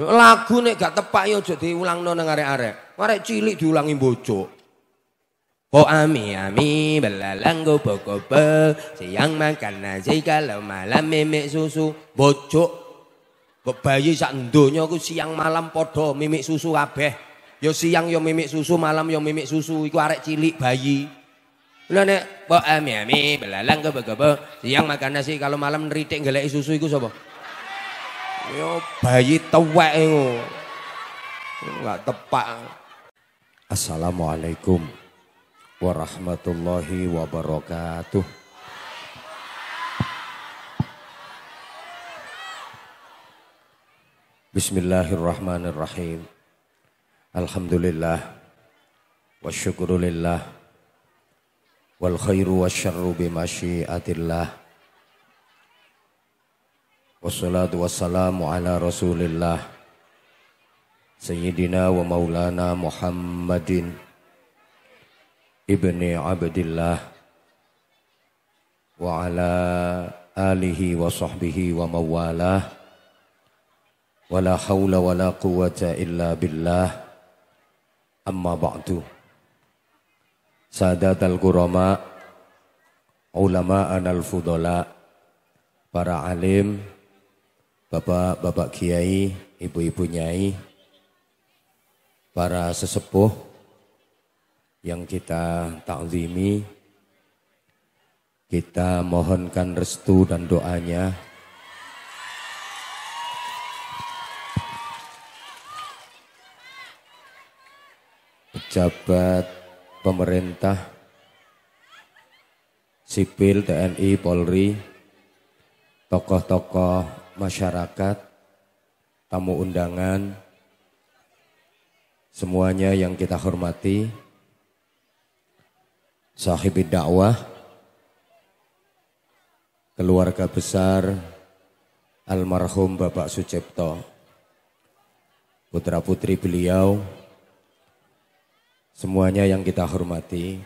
Lagu nek gak tepak yo ya aja diulangno nang arek-arek. Arek cilik diulangi bocok. Ko oh, ami ami belalanggo boko be siang makan nasi kalau malam mimik susu bocok. Kok bayi sak donya ku siang malam padha mimik susu kabeh. yo ya siang yo ya mimik susu, malam yo mimik susu. Iku arek cilik bayi. Lha nek ami-ami belalang kebegebe, siang makan nasi kalau malam nritik goleki susu iku sapa? Yo bayi tewek iku. Enggak tepak. Assalamualaikum warahmatullahi wabarakatuh. Bismillahirrahmanirrahim. Alhamdulillah wa syukurulillah wal khairu wasyarru bimasyiatillah Wassalatu wassalamu ala rasulillah Sayyidina wa maulana Muhammadin Ibni Abdillah Wa ala alihi wa sahbihi wa mawalah Wa la hawla wa la quwata illa billah Amma ba'du Sadat al-Qurama Ulama'an al Fudola, Para alim bapak-bapak kiai, ibu-ibu nyai, para sesepuh yang kita takzimi, kita mohonkan restu dan doanya. Pejabat pemerintah, sipil, TNI, Polri, tokoh-tokoh masyarakat, tamu undangan, semuanya yang kita hormati, sahib dakwah, keluarga besar almarhum Bapak Sucipto, putra-putri beliau, semuanya yang kita hormati,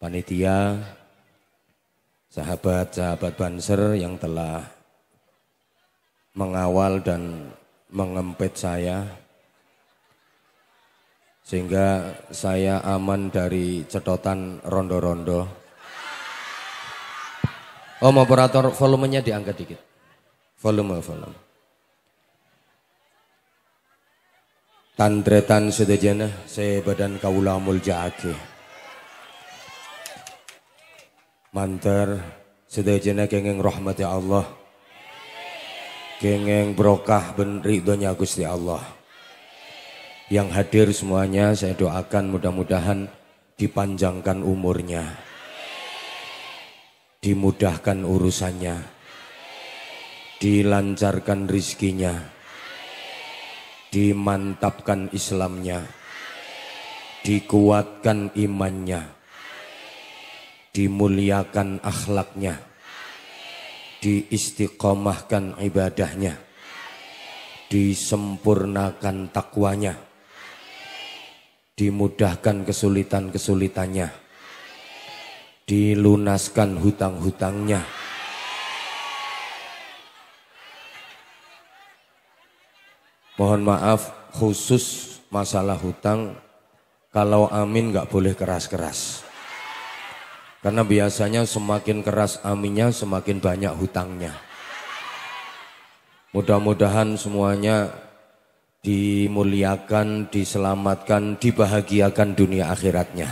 panitia, sahabat-sahabat Banser yang telah mengawal dan mengempet saya sehingga saya aman dari cetotan rondo-rondo. Om oh, operator volumenya diangkat dikit. Volume, volume. Tandretan sedejana sebadan kaula muljaake. Mantar sedejana kengeng rahmati Allah. Kengeng brokah ben ridhonya Gusti Allah. Yang hadir semuanya saya doakan mudah-mudahan dipanjangkan umurnya. Dimudahkan urusannya. Dilancarkan rizkinya. Dimantapkan Islamnya. Dikuatkan imannya. Dimuliakan akhlaknya diistiqomahkan ibadahnya, disempurnakan takwanya, dimudahkan kesulitan-kesulitannya, dilunaskan hutang-hutangnya. Mohon maaf khusus masalah hutang, kalau amin nggak boleh keras-keras. Karena biasanya semakin keras aminnya semakin banyak hutangnya. Mudah-mudahan semuanya dimuliakan, diselamatkan, dibahagiakan dunia akhiratnya.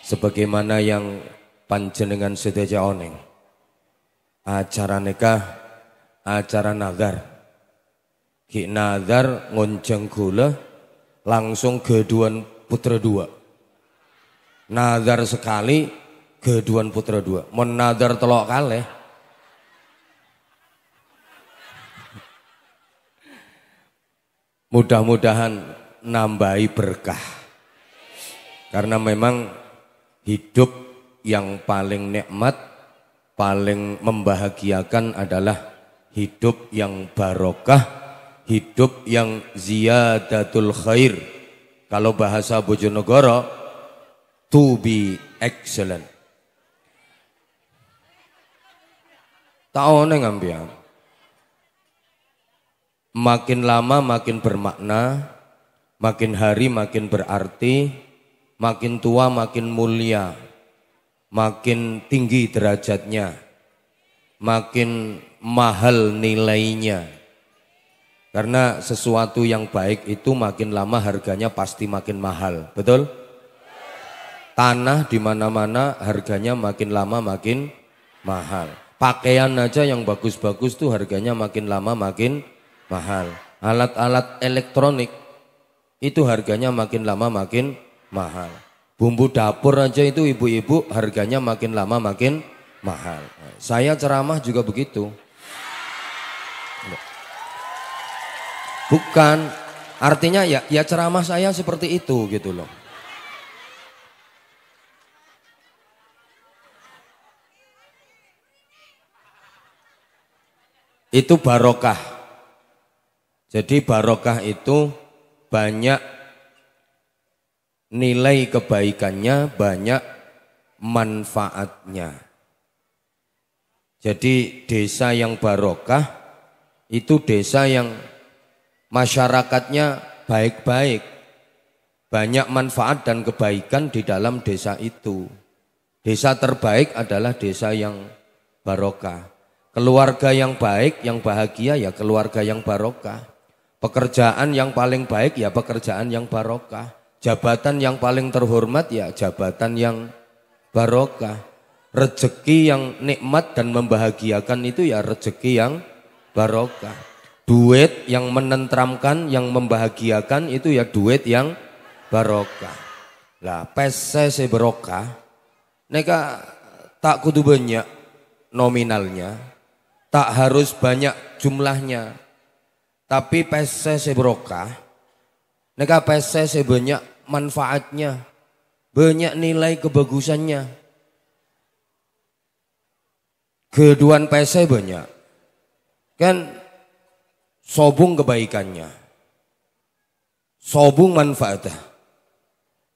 Sebagaimana yang panjenengan sedaya oneng. Acara nikah, acara nagar, Ki nagar ngonjeng gula langsung geduan putra dua. Nazar sekali keduan putra dua. Menadar telok kali Mudah-mudahan nambahi berkah. Karena memang hidup yang paling nikmat, paling membahagiakan adalah hidup yang barokah, hidup yang ziyadatul khair. Kalau bahasa Bojonegoro, to be excellent. Tahu neng ambian. Makin lama makin bermakna, makin hari makin berarti, makin tua makin mulia, makin tinggi derajatnya, makin mahal nilainya. Karena sesuatu yang baik itu makin lama harganya pasti makin mahal, betul? Tanah di mana-mana harganya makin lama makin mahal. Pakaian aja yang bagus-bagus tuh harganya makin lama makin mahal. Alat-alat elektronik itu harganya makin lama makin mahal. Bumbu dapur aja itu ibu-ibu harganya makin lama makin mahal. Saya ceramah juga begitu. Bukan artinya ya ya ceramah saya seperti itu gitu loh. itu barokah. Jadi barokah itu banyak nilai kebaikannya, banyak manfaatnya. Jadi desa yang barokah itu desa yang masyarakatnya baik-baik. Banyak manfaat dan kebaikan di dalam desa itu. Desa terbaik adalah desa yang barokah. Keluarga yang baik, yang bahagia ya keluarga yang barokah. Pekerjaan yang paling baik ya pekerjaan yang barokah. Jabatan yang paling terhormat ya jabatan yang barokah. Rezeki yang nikmat dan membahagiakan itu ya rezeki yang barokah. Duit yang menentramkan, yang membahagiakan itu ya duit yang barokah. Lah pese se barokah, neka tak kudu banyak nominalnya, Tak harus banyak jumlahnya. Tapi pese seberokah. Neka pese sebanyak manfaatnya. Banyak nilai kebagusannya. Keduan pese banyak. Kan sobung kebaikannya. Sobung manfaatnya.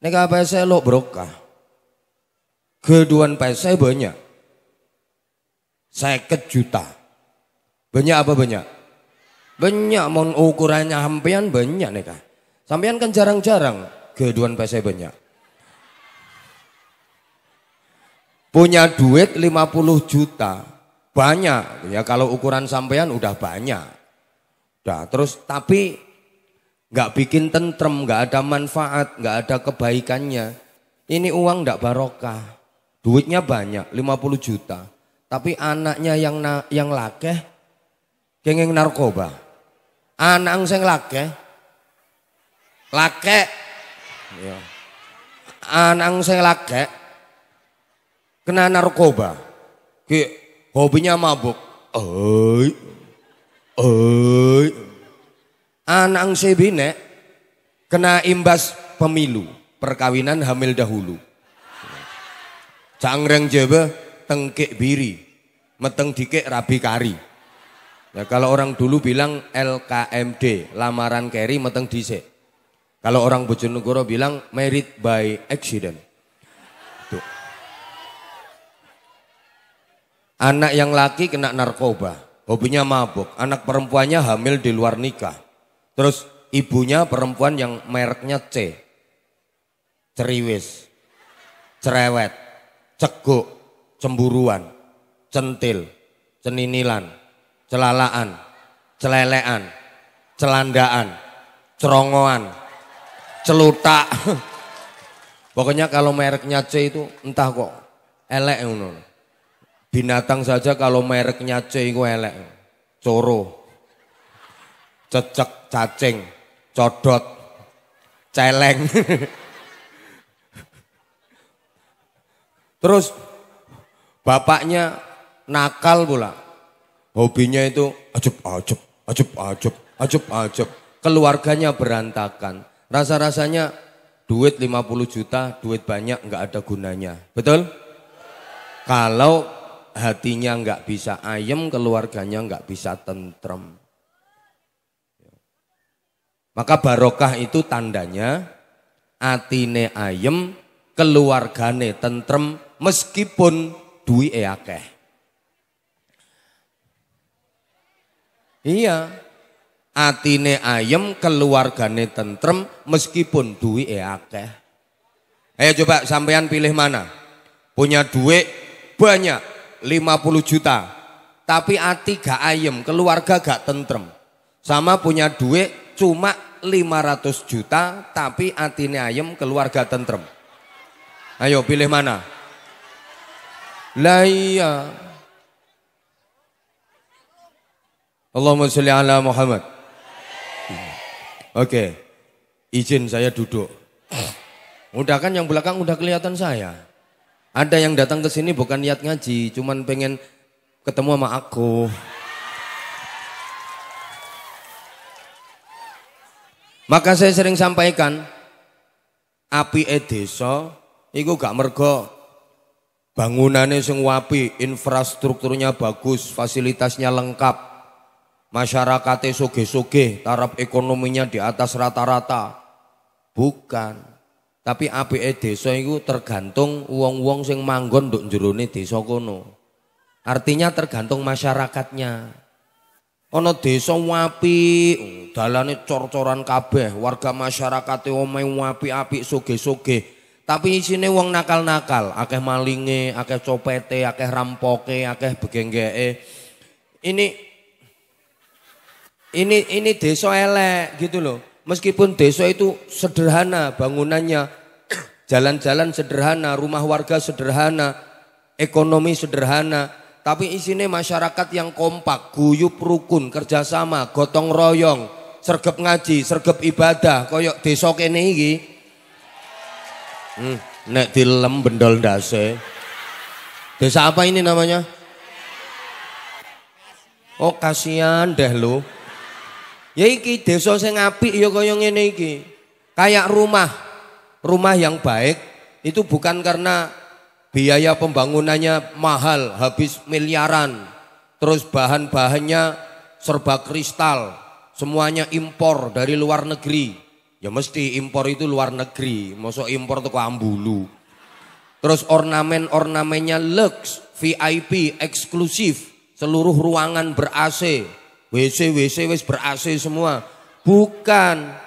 Neka pese lo berokah. Keduan pese banyak. Saya juta. Banyak apa banyak? Banyak mau ukurannya hampian banyak nih kak. Sampean kan jarang-jarang keduan pesen banyak. Punya duit 50 juta banyak ya kalau ukuran sampean udah banyak. Dah terus tapi nggak bikin tentrem, nggak ada manfaat, nggak ada kebaikannya. Ini uang nggak barokah, duitnya banyak 50 juta, tapi anaknya yang na, yang lakeh gengeng narkoba. Anak sing lake. Lake. Ya. Anak sing lake kena narkoba. Ki hobinya mabuk. Oi. Oi. Anak sing binek kena imbas pemilu, perkawinan hamil dahulu. Cangreng jebe tengkek biri, meteng dikek rabi kari. Ya kalau orang dulu bilang LKMD, lamaran carry meteng dice. Kalau orang Bojonegoro bilang merit by accident. Tuh. Anak yang laki kena narkoba, hobinya mabuk. Anak perempuannya hamil di luar nikah. Terus ibunya perempuan yang mereknya C. Ceriwis, cerewet, ceguk, cemburuan, centil, ceninilan, celalaan, celelean, celandaan, cerongoan, celuta. Pokoknya kalau mereknya C itu entah kok elek ngono. Binatang saja kalau mereknya C itu elek. Coro. Cecek, cacing, codot, celeng. Terus bapaknya nakal pula. Hobinya itu ajep, ajep, ajep, ajep, ajep, ajep. Keluarganya berantakan. Rasa-rasanya duit 50 juta, duit banyak nggak ada gunanya. Betul? Kalau hatinya nggak bisa ayem, keluarganya nggak bisa tentrem. Maka barokah itu tandanya atine ayem, keluargane tentrem meskipun duwe akeh. Iya. Atine ayem, keluargane tentrem meskipun duit ya akeh. Ayo coba sampean pilih mana? Punya duit banyak 50 juta. Tapi ati gak ayem, keluarga gak tentrem. Sama punya duit cuma 500 juta tapi atine ayem, keluarga tentrem. Ayo pilih mana? Lah iya. Allahumma sholli ala Muhammad. Oke. Okay. Izin saya duduk. Udah kan yang belakang udah kelihatan saya. Ada yang datang ke sini bukan niat ngaji, cuman pengen ketemu sama aku. Maka saya sering sampaikan, api edeso itu gak mergo bangunannya sing wapi, infrastrukturnya bagus, fasilitasnya lengkap, masyarakatnya soge-soge, taraf ekonominya di atas rata-rata. Bukan. Tapi api desa itu tergantung uang-uang sing manggon untuk jerone desa kono. Artinya tergantung masyarakatnya. Ono desa wapi dalane cor-coran kabeh, warga masyarakat omai wapi api sugih-sugih. Tapi isine uang nakal-nakal, akeh malinge, akeh copete, akeh rampoke, akeh begenggeke. Ini ini ini desa elek gitu loh. Meskipun desa itu sederhana bangunannya, jalan-jalan sederhana, rumah warga sederhana, ekonomi sederhana, tapi isinya masyarakat yang kompak, guyup rukun, kerjasama, gotong royong, sergap ngaji, sergap ibadah, koyok desa kene iki. Hmm, nek dilem bendol dase. Desa apa ini namanya? Oh kasihan deh lo. Ya iki desa sing apik ya kaya ngene iki. Kayak rumah. Rumah yang baik itu bukan karena biaya pembangunannya mahal, habis miliaran. Terus bahan-bahannya serba kristal, semuanya impor dari luar negeri. Ya mesti impor itu luar negeri, moso impor toko Ambulu. Terus ornamen-ornamennya lux, VIP, eksklusif, seluruh ruangan ber-AC, WC WC wis ber AC semua. Bukan.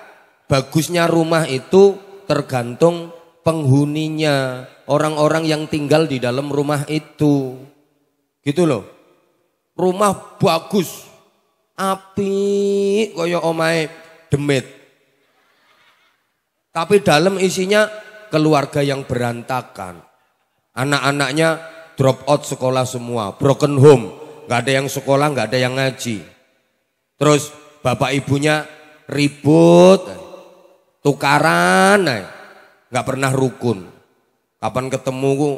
Bagusnya rumah itu tergantung penghuninya, orang-orang yang tinggal di dalam rumah itu. Gitu loh. Rumah bagus. Api koyo omae demit. Tapi dalam isinya keluarga yang berantakan. Anak-anaknya drop out sekolah semua, broken home. Gak ada yang sekolah, gak ada yang ngaji. Terus bapak ibunya ribut, tukaran, nggak pernah rukun. Kapan ketemu ku,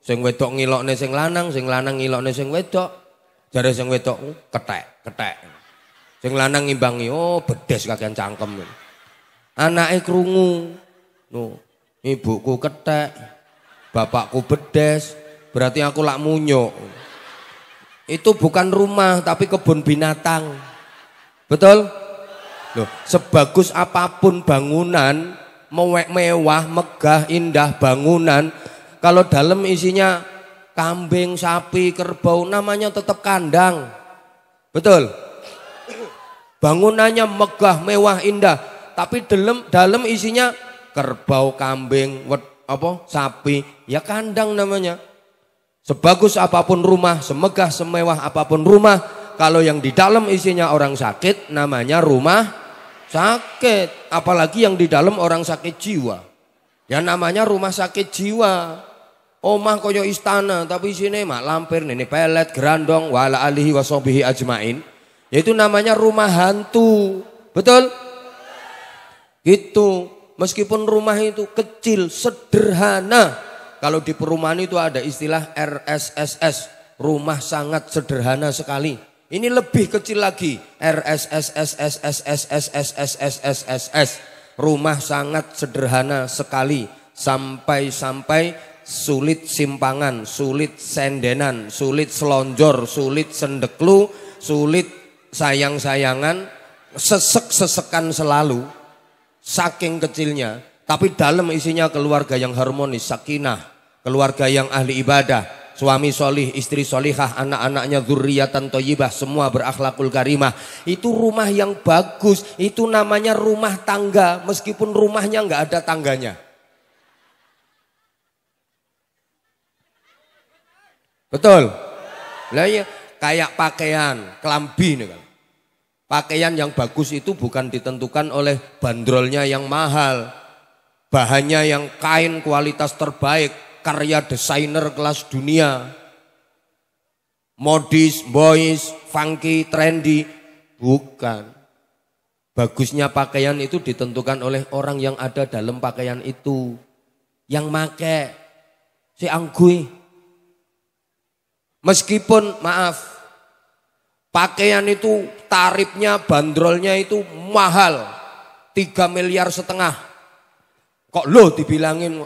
sing wedok ngilokne sing lanang, sing lanang ngilokne sing wedok. Jare sing wedok uh, ketek, ketek. Sing lanang ngimbangi, oh bedes kagian cangkem. Anake krungu. No, ibuku ketek, bapakku bedes, berarti aku lak munyok. Itu bukan rumah tapi kebun binatang. Betul? Loh, sebagus apapun bangunan, mewek mewah, megah, indah bangunan, kalau dalam isinya kambing, sapi, kerbau, namanya tetap kandang. Betul? Bangunannya megah, mewah, indah, tapi dalam dalam isinya kerbau, kambing, wet, apa? sapi, ya kandang namanya. Sebagus apapun rumah, semegah, semewah apapun rumah, kalau yang di dalam isinya orang sakit namanya rumah sakit. Apalagi yang di dalam orang sakit jiwa. Ya namanya rumah sakit jiwa. Omah koyo istana tapi sini mak lampir nenek pelet gerandong wala alihi wasobihi ajmain. Yaitu namanya rumah hantu. Betul? Gitu. Meskipun rumah itu kecil, sederhana. Kalau di perumahan itu ada istilah RSSS, rumah sangat sederhana sekali. Ini lebih kecil lagi. RSSSSSSSSSSSSSS. Rumah sangat sederhana sekali. Sampai-sampai sulit simpangan, sulit sendenan, sulit selonjor, sulit sendeklu, sulit sayang-sayangan, sesek-sesekan selalu. Saking kecilnya. Tapi dalam isinya keluarga yang harmonis, sakinah. Keluarga yang ahli ibadah, suami solih, istri solihah, anak-anaknya zurriatan toyibah, semua berakhlakul karimah. Itu rumah yang bagus, itu namanya rumah tangga, meskipun rumahnya nggak ada tangganya. Betul? Lah iya, kayak pakaian, kelambi nih kan. Pakaian yang bagus itu bukan ditentukan oleh bandrolnya yang mahal, bahannya yang kain kualitas terbaik, karya desainer kelas dunia. Modis, boys, funky, trendy. Bukan. Bagusnya pakaian itu ditentukan oleh orang yang ada dalam pakaian itu. Yang make. Si anggui. Meskipun maaf. Pakaian itu tarifnya, bandrolnya itu mahal. 3 miliar setengah. Kok lo dibilangin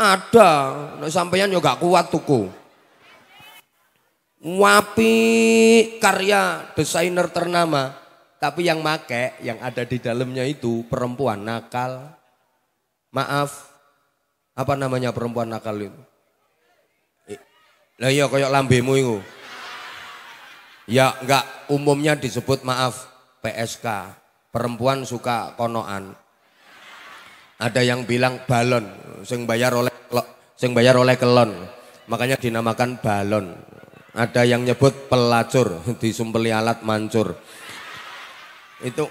ada, nek sampeyan yo gak kuat tuku. Wapi karya desainer ternama, tapi yang make yang ada di dalamnya itu perempuan nakal. Maaf, apa namanya perempuan nakal itu? Lah iya kayak lambemu itu. Ya enggak umumnya disebut maaf PSK. Perempuan suka konoan. Ada yang bilang balon sing bayar oleh Sing bayar oleh kelon. Makanya dinamakan balon. Ada yang nyebut pelacur, disumpeli alat mancur. Itu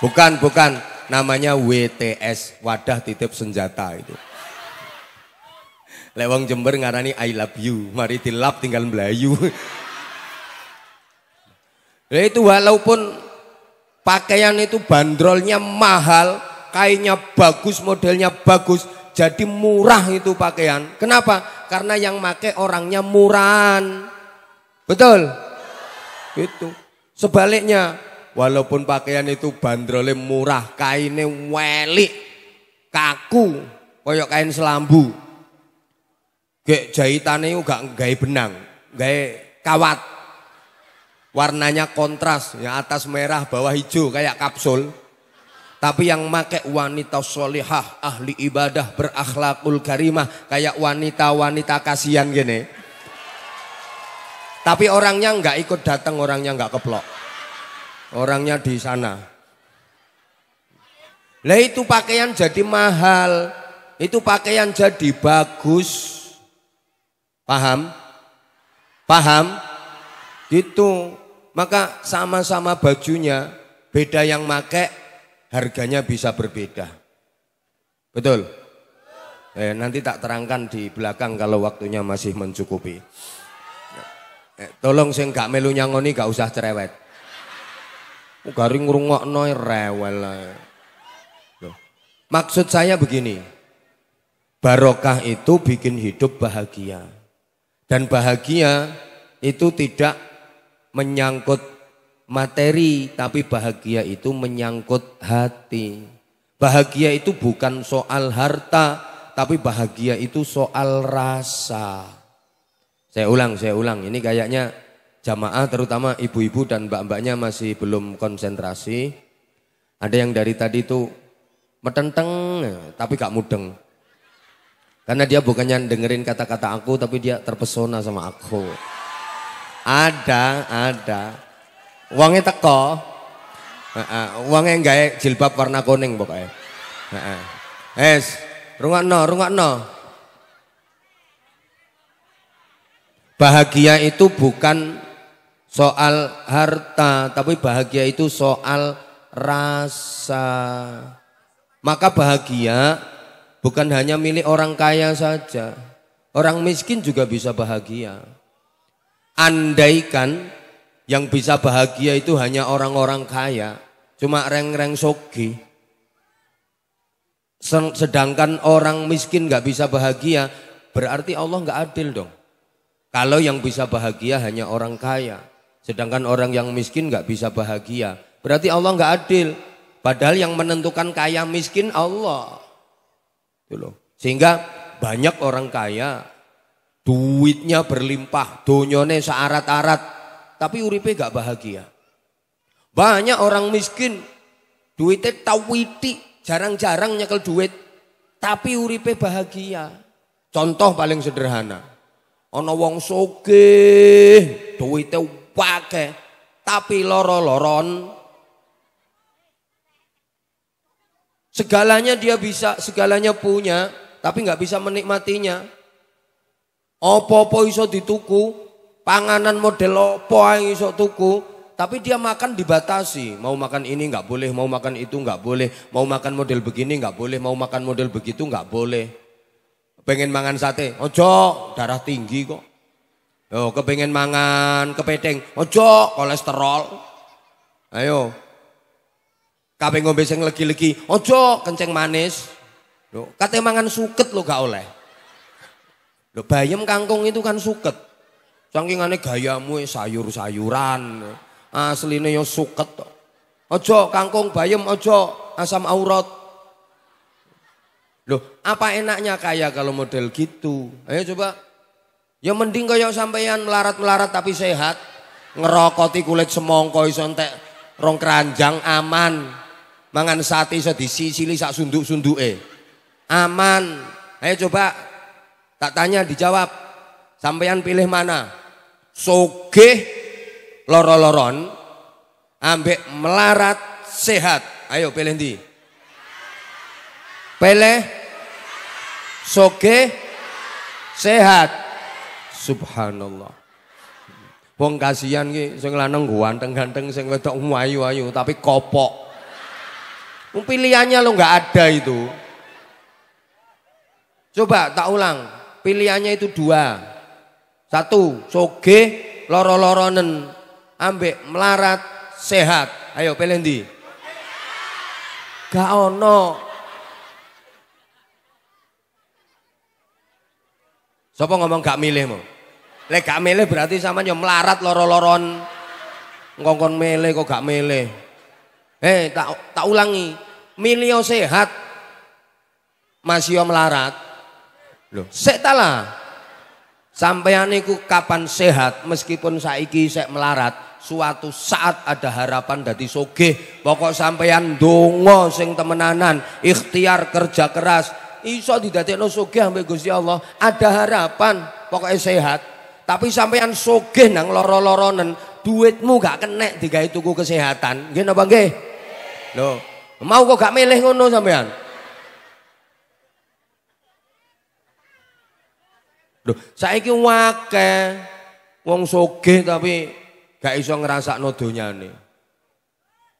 Bukan, bukan. Namanya WTS, wadah titip senjata itu. Lewang Jember ngarani I love you, mari dilap tinggal melayu. itu walaupun Pakaian itu bandrolnya mahal, kainnya bagus, modelnya bagus. Jadi murah itu pakaian. Kenapa? Karena yang make orangnya murahan. Betul? Itu. Sebaliknya, walaupun pakaian itu bandrolnya murah, kainnya welik, kaku, koyok kain selambu. Kayak jahitane juga gak benang, gak kawat warnanya kontras, yang atas merah, bawah hijau kayak kapsul. Tapi yang make wanita solihah, ahli ibadah, berakhlakul karimah, kayak wanita-wanita kasihan gini. Tapi orangnya nggak ikut datang, orangnya nggak keplok. Orangnya di sana. Lah itu pakaian jadi mahal, itu pakaian jadi bagus. Paham? Paham? Gitu. Maka sama-sama bajunya, beda yang make, harganya bisa berbeda. Betul? Eh, nanti tak terangkan di belakang kalau waktunya masih mencukupi. Eh, tolong sing gak melu nyangoni gak usah cerewet. Garing rungok noy rewel. Maksud saya begini. Barokah itu bikin hidup bahagia. Dan bahagia itu tidak menyangkut materi, tapi bahagia itu menyangkut hati. Bahagia itu bukan soal harta, tapi bahagia itu soal rasa. Saya ulang, saya ulang. Ini kayaknya jamaah terutama ibu-ibu dan mbak-mbaknya masih belum konsentrasi. Ada yang dari tadi itu metenteng tapi gak mudeng. Karena dia bukannya dengerin kata-kata aku tapi dia terpesona sama aku. Ada, ada. Uangnya teko. uangnya enggak jilbab warna kuning pokoknya. Rungak no, rungak no. Bahagia itu bukan soal harta, tapi bahagia itu soal rasa. Maka bahagia bukan hanya milik orang kaya saja. Orang miskin juga bisa bahagia andaikan yang bisa bahagia itu hanya orang-orang kaya, cuma reng-reng sogi. Sedangkan orang miskin nggak bisa bahagia, berarti Allah nggak adil dong. Kalau yang bisa bahagia hanya orang kaya, sedangkan orang yang miskin nggak bisa bahagia, berarti Allah nggak adil. Padahal yang menentukan kaya miskin Allah. Sehingga banyak orang kaya Duitnya berlimpah, donyone searat-arat, tapi uripe gak bahagia. Banyak orang miskin, duitnya tawiti, jarang-jarang nyekel duit, tapi uripe bahagia. Contoh paling sederhana, ono wong soge, duitnya pakai, tapi loro-loron Segalanya dia bisa, segalanya punya, tapi nggak bisa menikmatinya. Apa-apa iso dituku, panganan model apa yang iso tuku, tapi dia makan dibatasi. Mau makan ini nggak boleh, mau makan itu nggak boleh, mau makan model begini nggak boleh, mau makan model begitu nggak boleh. Pengen mangan sate, ojo darah tinggi kok. Yo, kepengen mangan kepiting, ojo kolesterol. Ayo, kape ngombe sing legi-legi, ojo kenceng manis. Loh, kate mangan suket lo gak oleh. Loh, bayam kangkung itu kan suket. Saking aneh gayamu ya sayur-sayuran. aslinya yo ya suket. Ojo kangkung bayam ojo asam aurat. Loh, apa enaknya kaya kalau model gitu? Ayo coba. Ya mending kaya sampeyan melarat-melarat tapi sehat. Ngerokoti kulit semongko iso entek rong keranjang aman. Mangan sate iso disisili sak sunduk-sunduke. Aman. Ayo coba Tak tanya dijawab. sampaian pilih mana? Soge, loroloron, ambek melarat sehat. Ayo pilih di. Pilih soge, sehat. Subhanallah. Wong kasihan ki sing lanang ganteng-ganteng sing wedok ayu-ayu tapi kopok. Pilihannya lo nggak ada itu. Coba tak ulang pilihannya itu dua satu soge loro-loronen ambek melarat sehat ayo pilih di gak ono siapa ngomong gak milih mau lek gak milih berarti sama yang melarat loro-loron ngongkon milih kok gak milih eh tak tak ulangi milio sehat masih melarat Loh, saya Sampeyan niku kapan sehat meskipun saiki saya melarat, suatu saat ada harapan dari sogeh. Pokok sampeyan donga sing temenanan, ikhtiar kerja keras, iso didadekno sogeh sampai Gusti Allah, ada harapan, pokoknya sehat. Tapi sampeyan sogeh nang loro-loronen, duitmu gak kenek digawe tuku kesehatan. Nggih napa nggih? Loh, mau kok gak milih ngono sampeyan? Saya saiki wake wong soge tapi gak iso ngerasa ngrasakno donyane.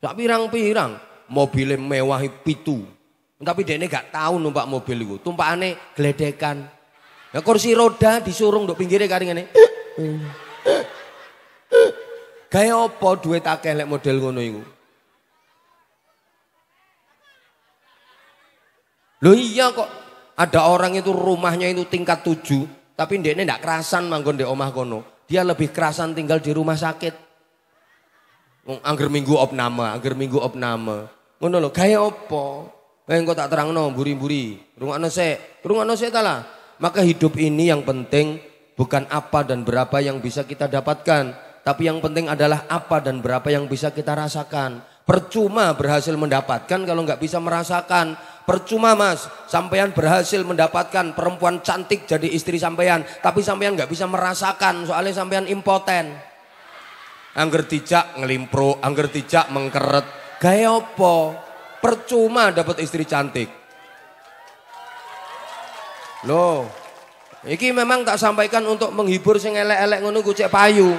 Sak pirang-pirang mobilnya mewah pitu. Tapi dene gak tahu numpak mobil iku. Tumpakane gledekan. Ya kursi roda disurung nduk pinggire kari ngene. Gaya apa duit akeh lek model ngono iku? Loh iya kok ada orang itu rumahnya itu tingkat tujuh tapi dia ini tidak kerasan manggon di omah kono. Dia lebih kerasan tinggal di rumah sakit. Angger minggu op nama, angger minggu opname. Ngono lo, gaya opo? Eh engkau tak terang no, buri-buri. Rumah sik, rumah sik ta lah. Maka hidup ini yang penting bukan apa dan berapa yang bisa kita dapatkan, tapi yang penting adalah apa dan berapa yang bisa kita rasakan. Percuma berhasil mendapatkan kalau nggak bisa merasakan. Percuma mas, sampean berhasil mendapatkan perempuan cantik jadi istri sampean, tapi sampean nggak bisa merasakan soalnya sampean impoten. Angger dijak ngelimpro, angger dijak mengkeret. Gaya opo? Percuma dapat istri cantik. Loh, iki memang tak sampaikan untuk menghibur sing elek-elek ngono cek payu.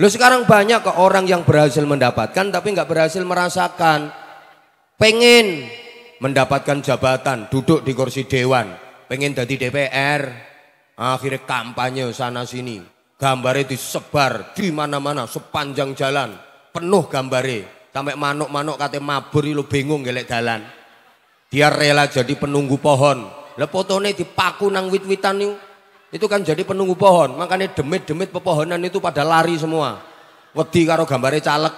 Lo sekarang banyak ke orang yang berhasil mendapatkan tapi nggak berhasil merasakan. Pengen mendapatkan jabatan, duduk di kursi dewan, pengen jadi DPR, akhirnya kampanye sana sini. Gambarnya disebar di mana-mana sepanjang jalan, penuh gambarnya. Sampai manuk-manuk kata mabur lo bingung gelek jalan, Dia rela jadi penunggu pohon. Lepotone dipaku nang wit-witan itu kan jadi penunggu pohon, makanya demit-demit pepohonan itu pada lari semua. Wedi karo gambare caleg.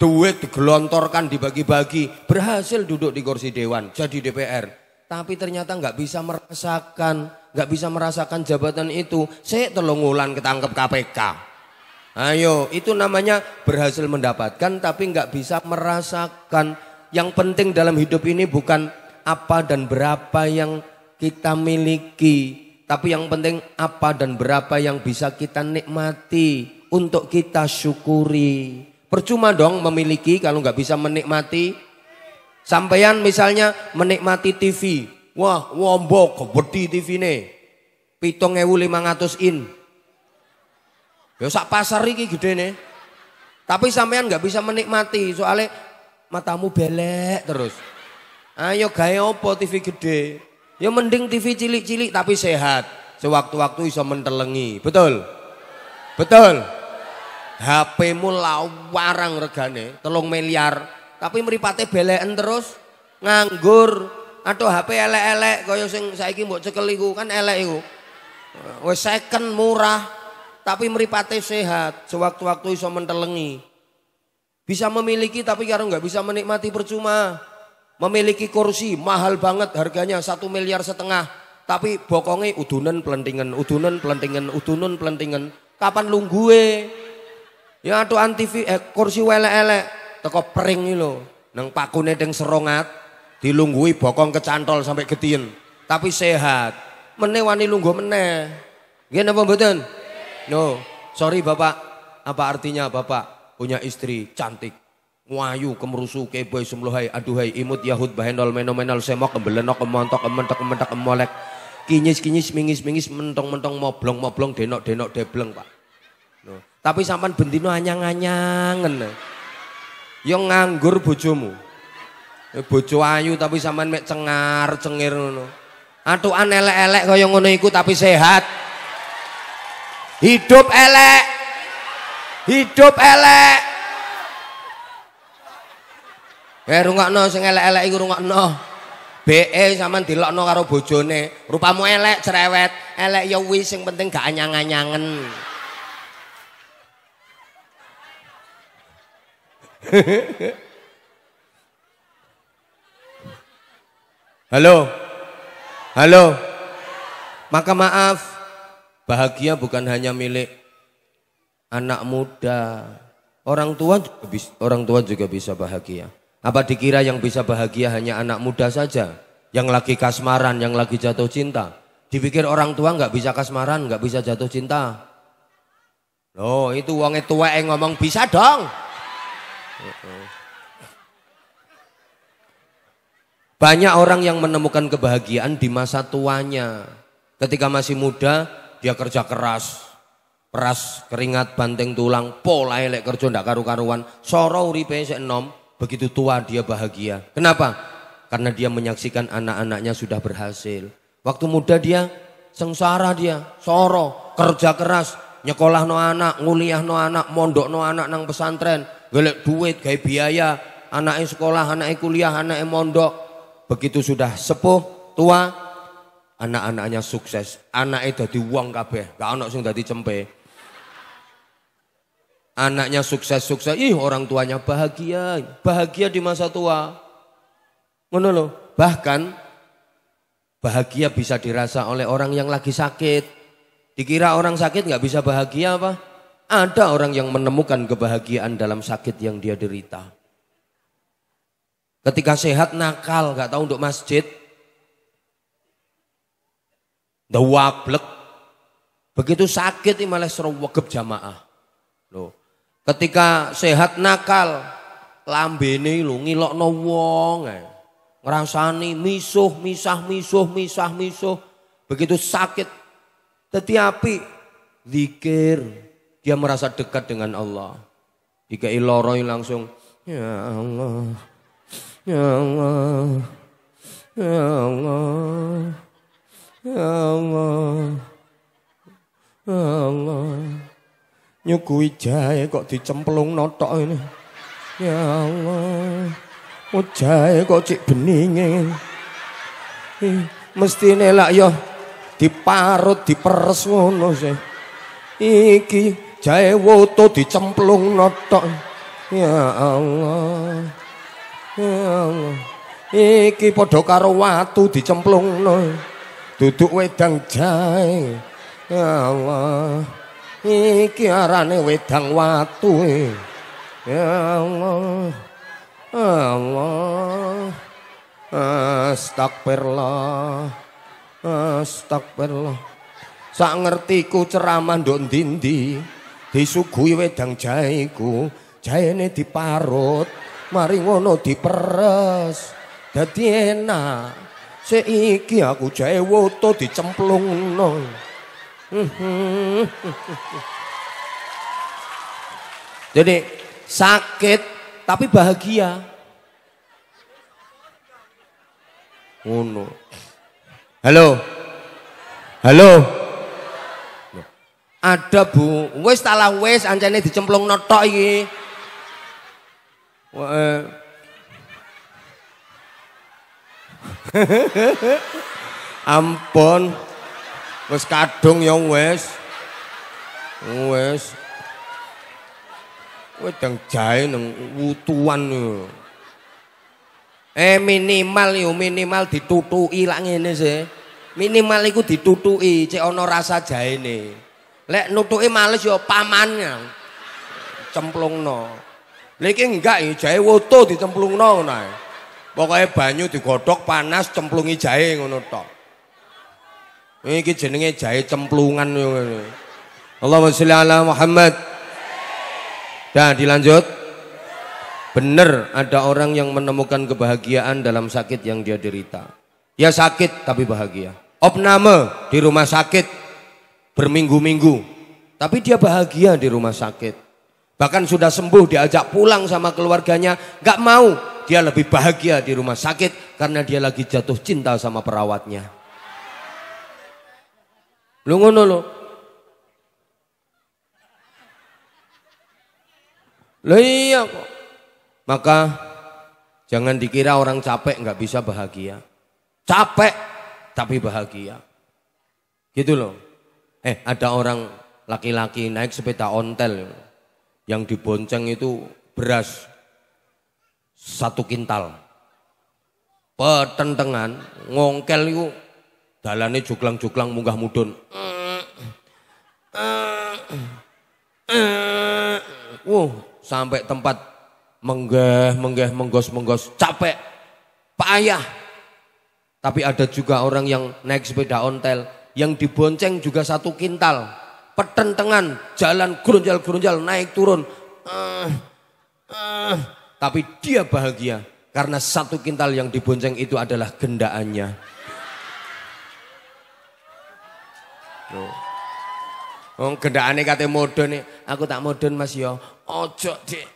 Duit digelontorkan dibagi-bagi, berhasil duduk di kursi dewan, jadi DPR. Tapi ternyata nggak bisa merasakan, nggak bisa merasakan jabatan itu. Saya telungulan ketangkep KPK. Ayo, itu namanya berhasil mendapatkan tapi nggak bisa merasakan. Yang penting dalam hidup ini bukan apa dan berapa yang kita miliki, tapi yang penting apa dan berapa yang bisa kita nikmati untuk kita syukuri. Percuma dong memiliki kalau nggak bisa menikmati. Sampaian misalnya menikmati TV. Wah, wombok, kebedi TV ini. Pitong ewu 500 in. Ya sak pasar ini gede nih. Tapi sampean nggak bisa menikmati soalnya matamu belek terus. Ayo gaya opo TV gede. Ya mending TV cilik-cilik tapi sehat. Sewaktu-waktu iso mentelengi. Betul? Betul? HP-mu lawarang regane, telung miliar. Tapi meripate beleken terus, nganggur. Atau HP elek-elek, kaya sing saiki mbok cekel iku, kan elek iku. Wis second murah, tapi meripate sehat. Sewaktu-waktu iso mentelengi. Bisa memiliki tapi karo nggak bisa menikmati percuma memiliki kursi mahal banget harganya satu miliar setengah tapi bokongnya udunan pelentingan udunan pelentingan udunan pelentingan kapan lungguwe ya atau anti eh, kursi welek-elek teko pering loh nang pakune deng serongat dilunggui bokong kecantol sampai ketien tapi sehat wani lungguh meneh gini apa betul no sorry bapak apa artinya bapak punya istri cantik Wayu kemrusu keboy sumluhai aduhai imut yahud bahendol menomenol semok kebelenok kemontok kementek kementek kemolek kinyis kinyis mingis mingis mentong mentong moblong moblong denok denok debleng pak. No. Tapi sampan bentino anyang anyangan, yang nganggur bojomu. Eh, bojo ayu tapi saman mek cengar cengir ngono. Atukan elek-elek kaya ngono iku tapi sehat. Hidup elek. Hidup elek. Eh rungokno sing elek-elek iku rungokno. BE sampean dilokno karo bojone, rupamu elek cerewet, elek ya wis sing penting gak anyang-anyangen. Halo. Halo. Maka maaf, bahagia bukan hanya milik anak muda. Orang tua juga bisa, orang tua juga bisa bahagia. Apa dikira yang bisa bahagia hanya anak muda saja? Yang lagi kasmaran, yang lagi jatuh cinta. Dipikir orang tua nggak bisa kasmaran, nggak bisa jatuh cinta. Loh itu uangnya tua yang ngomong bisa dong. Banyak orang yang menemukan kebahagiaan di masa tuanya. Ketika masih muda, dia kerja keras, peras keringat banting tulang, pola elek kerja ndak karu-karuan, soro uripe sik Begitu tua dia bahagia. Kenapa? Karena dia menyaksikan anak-anaknya sudah berhasil. Waktu muda dia sengsara dia, soro, kerja keras, nyekolah no anak, nguliah no anak, mondok no anak nang pesantren, golek duit, gaya biaya, anaknya sekolah, anaknya kuliah, anaknya mondok. Begitu sudah sepuh, tua, anak-anaknya sukses, anaknya jadi uang kabeh, gak anak sing dadi cempe. Anaknya sukses-sukses, ih orang tuanya bahagia, bahagia di masa tua. Menolong. loh. Bahkan bahagia bisa dirasa oleh orang yang lagi sakit. Dikira orang sakit nggak bisa bahagia apa? Ada orang yang menemukan kebahagiaan dalam sakit yang dia derita. Ketika sehat nakal, nggak tahu untuk masjid. Dawablek. Begitu sakit malah seru jamaah. Ketika sehat nakal, lambene lu ngilokno wong. Ngrasani misuh, misah, misuh, misah, misuh. Begitu sakit dadi api zikir. Dia merasa dekat dengan Allah. jika loro langsung ya Allah. Ya Allah. Ya Allah. Ya Allah. Ya Allah. Ya Allah nyuguhi jahe kok dicemplung notok ini. Ya Allah. Oh jahe kok cik beninge. Eh, mesti lak yo ya diparut diperes ngono sih. Iki jahe woto dicemplung notok. Ya Allah. Ya Allah. Iki padha karo watu dicemplungno. Duduk wedang jahe. Ya Allah. iki arane wedang watu e allah allah astagfirullah astagfirullah sak ngertiku ceramah ndok dindi disuguhi wedang jaiku jaene diparut mari ngono diperes dadi enak Seiki aku jae woto dicemplungno. Jadi sakit tapi bahagia. Uno, Halo. Halo. Ada Bu, wis talah wis ancene dicemplung notok iki. Eh. Ampun. Wes kadung ya, wes, wes, wes Wedang jahe nang wutuan yo. Eh minimal yo minimal ditutu lak ngene sih. Minimal iku ditutuki cek ana rasa jahene. Lek nutuki males yo pamannya. cemplung no. iki enggak yo jahe woto cemplung no ae. Pokoknya banyu digodok panas cemplungi jahe ngono tok. Ini jenenge jahe cemplungan Allahumma sholli ala Muhammad. Dan dilanjut. Bener ada orang yang menemukan kebahagiaan dalam sakit yang dia derita. Ya sakit tapi bahagia. Opname di rumah sakit berminggu-minggu. Tapi dia bahagia di rumah sakit. Bahkan sudah sembuh diajak pulang sama keluarganya, Gak mau. Dia lebih bahagia di rumah sakit karena dia lagi jatuh cinta sama perawatnya. Lu ngono lo. Lo iya kok. Maka jangan dikira orang capek nggak bisa bahagia. Capek tapi bahagia. Gitu loh. Eh ada orang laki-laki naik sepeda ontel yang dibonceng itu beras satu kintal. Petentengan ngongkel itu Dalane juklang-juklang munggah mudun. uh sampai tempat menggah, menggah, menggos, menggos, capek, pak ayah. Tapi ada juga orang yang naik sepeda ontel, yang dibonceng juga satu kintal, petentengan, jalan gerunjal-gerunjal, naik turun. Uh, uh, tapi dia bahagia karena satu kintal yang dibonceng itu adalah gendaannya. Wong oh, gendakane kate modon aku tak modon Mas ya. Ojo Dik.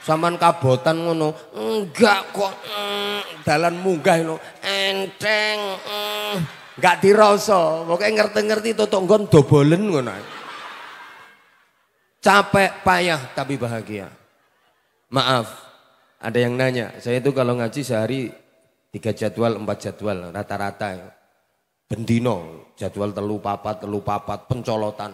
Saman kabotan ngono. Enggak kok. Dalan munggah lho. Enteng. Enggak dirasa. Pokoke ngerti-ngerti totok nggon dobolen ngono. Capek, payah tapi bahagia. Maaf, ada yang nanya. Saya itu kalau ngaji sehari tiga jadwal, empat jadwal rata-rata. Ya bendino jadwal telu papat telu papat pencolotan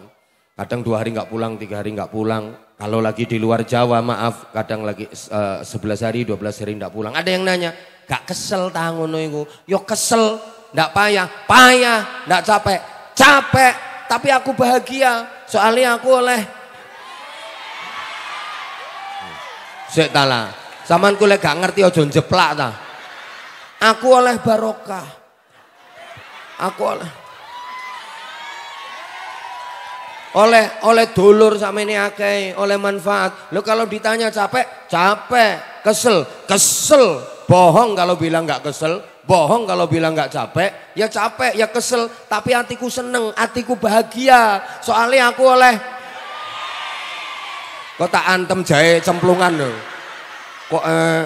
kadang dua hari nggak pulang tiga hari nggak pulang kalau lagi di luar Jawa maaf kadang lagi eh, sebelas hari dua belas hari nggak pulang ada yang nanya gak kesel tangono iku yo kesel nggak payah payah nggak capek capek tapi aku bahagia soalnya aku oleh hmm. sik tala saman kule gak ngerti aja jeplak ta aku oleh barokah Aku oleh oleh oleh dulur sama ini akeh, oleh manfaat. Lo kalau ditanya capek, capek, kesel, kesel, bohong kalau bilang nggak kesel, bohong kalau bilang nggak capek ya capek ya kesel tapi hatiku seneng hatiku bahagia soalnya aku oleh kok tak antem jahe cemplungan loh kok eh,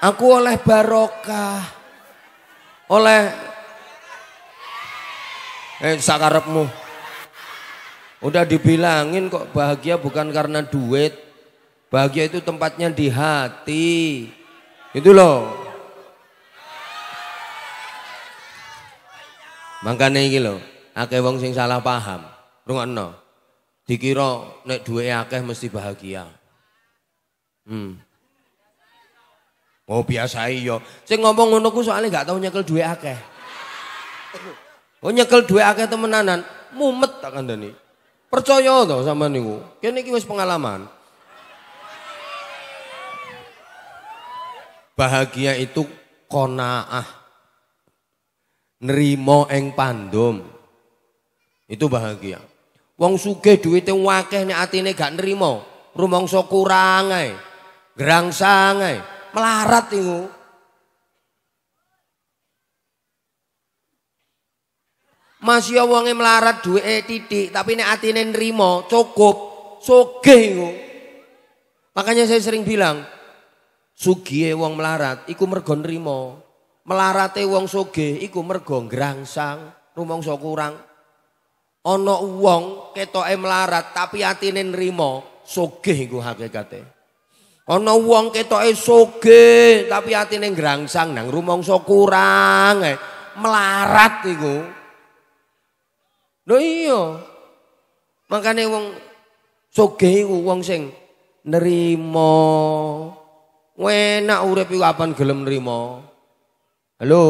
aku oleh barokah oleh Eh sakarepmu. Udah dibilangin kok bahagia bukan karena duit. Bahagia itu tempatnya di hati. Itu loh. Makanya iki loh, akeh wong sing salah paham. Rungokno. Dikira nek duwe akeh mesti bahagia. Hmm. Oh biasa iya. Sing ngomong ngono ku soalnya gak tau nyekel duwe akeh. Oh nyekel duwe akeh temenanan, mumet tak kandhani. Percaya to sama niku. Kene iki wis pengalaman. Bahagia itu konaah. Nerimo eng pandum. Itu bahagia. Wong sugih duwite wakeh ati atine gak nerimo, rumangsa kurang gerang Gerangsang ae, melarat niku. Masih uangnya melarat duweke titik, tapi nek atine nrimo cukup, sugih Makanya saya sering bilang, sugihe wong melarat iku rimo. nrimo. Melarate wong ikut iku gerangsang, rumong rumangsa kurang. Ana wong ketoke melarat tapi atine nrimo, sugih iku hakikate. Ana wong ketoke soge, tapi atine gerangsang, nang rumangsa kurang, e. melarat iku. Lho iya. Makane wong sugih iku wong sing nerima. Enak urip iku kapan gelem nerima? Halo?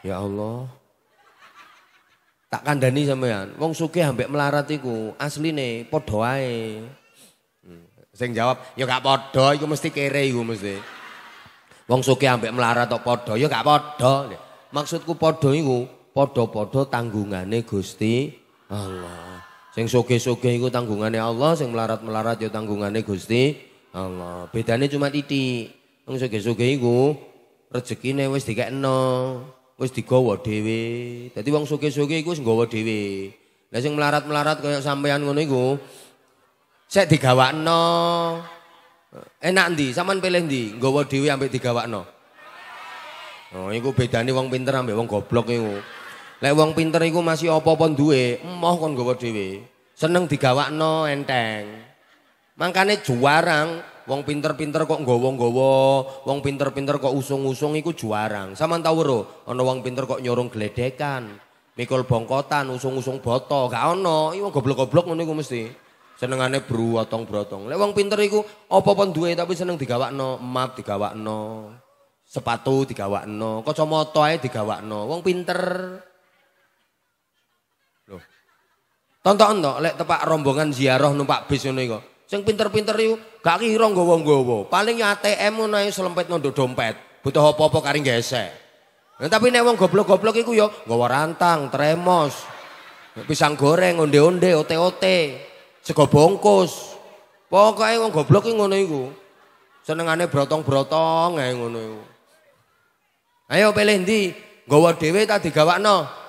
Ya Allah. Tak kandani sampean. Wong sugih ambek melarat iku asline padha ae. Hmm. Sing jawab, ya gak padha iku mesti kere iku mesti. Wong sugih ambek melarat tok padha ya gak padha. Maksudku padha iku Podo-podo tanggungane Gusti Allah. Sing soge-soge iku tanggungane Allah, sing melarat-melarat ya tanggungane Gusti Allah. Bedane cuma titik. Wong soge-soge iku rezekine wis dikekno, wis digawa dhewe. Dadi wong soge-soge iku wis nggawa dhewe. Lah sing melarat-melarat kaya sampean ngono iku sik digawakno. Enak ndi? Saman pilih ndi? Nggawa dhewe ambek digawakno? Oh, iku bedane wong pinter ambek wong goblok iku. Lek wong pinter iku masih apa-apa duwe, emoh kon gawa dhewe. Seneng digawakno enteng. Mangkane juarang, wong pinter-pinter kok nggawa-nggawa, wong pinter-pinter kok usung-usung iku juarang. Saman tau weruh, ana wong pinter kok nyorong gledekan, mikul bongkotan, usung-usung boto, gak ana. Iku goblok-goblok ngene iku mesti. Senengane brotong-brotong. Lek wong pinter iku apa-apa duwe tapi seneng digawakno, map digawakno. Sepatu digawakno, kacamata ae digawakno. Wong pinter Tonton to, lek tepak rombongan ziarah numpak bis ngono iku. Sing pinter-pinter iku gak kira nggawa nggawa. Paling ATM ngono ae selempit ndo dompet. Butuh apa-apa kari gesek. Nah, tapi nek wong goblok-goblok iku ya nggawa rantang, tremos, pisang goreng, onde-onde, ote-ote, sego bongkus. Pokoknya wong goblok ki ngono iku. Senengane brotong-brotong ae ngono iku. Ayo pilih ndi? Nggawa dhewe ta digawakno?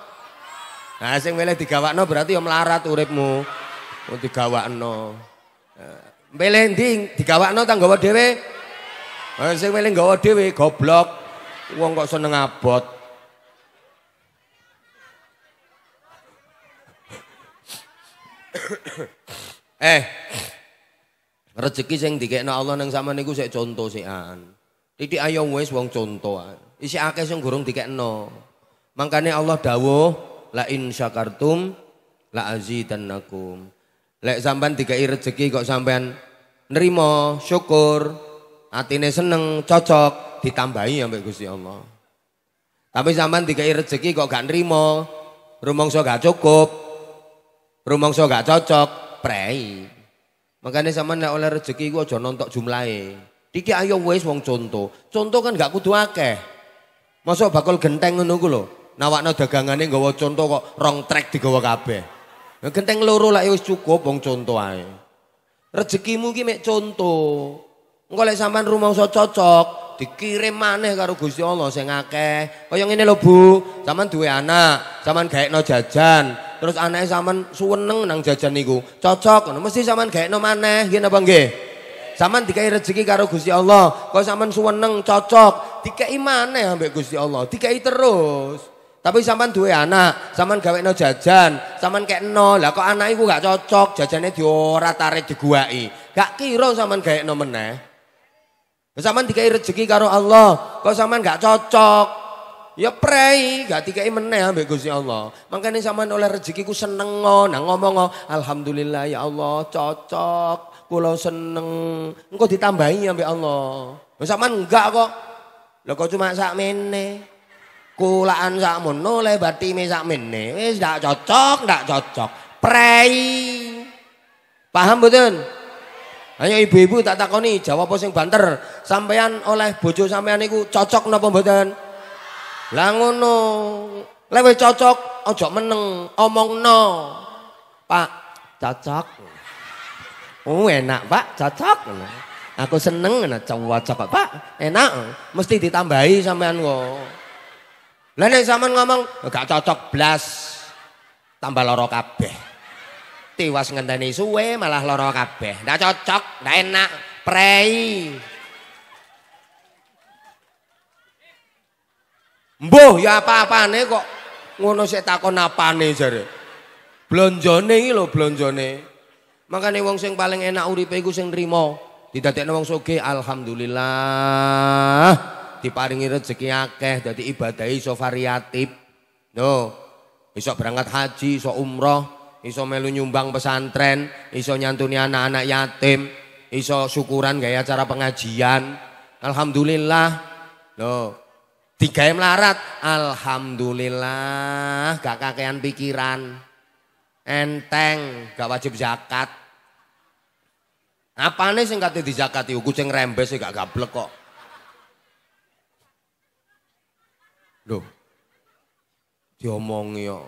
Nah sing milih digawakno berarti ya melarat uripmu. Oh digawakno. Eh, milih ndi digawakno ta nggawa dhewe? Eh sing milih nggawa dhewe goblok. Wong kok seneng abot. eh rezeki sing dikekno Allah nang sama niku sik conto sikan. Titik ayo wis wong conto. Isi akeh sing gorong dikekno. Mangkane Allah dawuh la in syakartum la azidannakum. Lek sampean dikai rezeki kok sampean nerima, syukur, atine seneng, cocok, ditambahi ambek Gusti Allah. Tapi sampean dikai rezeki kok gak nerima, rumangsa gak cukup, rumangsa gak cocok, prei. Makanya sampean lek oleh rezeki ku aja nontok jumlahe. Iki ayo wis wong contoh. Contoh kan gak kudu akeh. Masuk bakul genteng ngono ku lho nawakno dagangane nggawa contoh kok rong trek digawa kabeh. Nah, genteng loro lak ya wis cukup wong contoh ae. Rezekimu ki mek conto. Engko lek sampean rumangsa cocok, dikirim maneh karo Gusti Allah sing akeh. Kaya ngene lho Bu, sampean duwe anak, sampean gaekno jajan, terus anake sampean suweneng nang jajan niku. Cocok, nah, mesti sampean gaekno maneh, nggih napa nggih? Saman dikai rezeki karo Gusti Allah. Kau saman suweneng cocok. Dikai mana ya ambek Gusti Allah. Dikai terus. Tapi sampean duwe anak, sampean gawekno jajan, sampean kekno. Lah kok anak iku gak cocok, jajane diora tarik diguwaki. Gak kira sampean nol meneh. Sampean dikai rezeki karo Allah, kok sampean gak cocok. Ya prei, gak dikai meneh ambek Gusti Allah. Makanya sampean oleh rezekiku seneng nang ngomong alhamdulillah ya Allah cocok. Kulo seneng. Engko ditambahi ambek Allah. Sampean enggak kok. Lah kok cuma sakmene. Kulaan sakmun oleh batime mene wis ndak cocok, ndak cocok. Prei. Paham betul hanya ibu-ibu tak takoni jawab apa sing banter. Sampean oleh bojo sampean niku cocok napa mboten? Lah ngono. Lewe cocok ojo meneng, omong no Pak, cocok. Oh enak, Pak, cocok. Aku seneng nah, cocok, Pak. Enak. Mesti ditambahi sampean kok. Lah nek sampean ngomong gak cocok blas tambah loro kabeh. Tiwas ngenteni suwe malah loro kabeh. Ndak cocok, ndak enak, prei. Mbah, ya apa-apane kok ngono sik takon apane jare. Blonjone iki lho blonjone. Makane wong sing paling enak uripe iku sing nrimo. Didadekne wong soge alhamdulillah. diparingi rezeki akeh dadi ibadah iso variatif. No. Iso berangkat haji, iso umroh, iso melu nyumbang pesantren, iso nyantuni anak-anak yatim, iso syukuran gaya acara pengajian. Alhamdulillah. No. Tiga yang melarat, Alhamdulillah gak kakean pikiran. Enteng, gak wajib zakat. Apa nih Apane sing zakat, dizakati kucing rembes gak gablek kok. diomongi kok.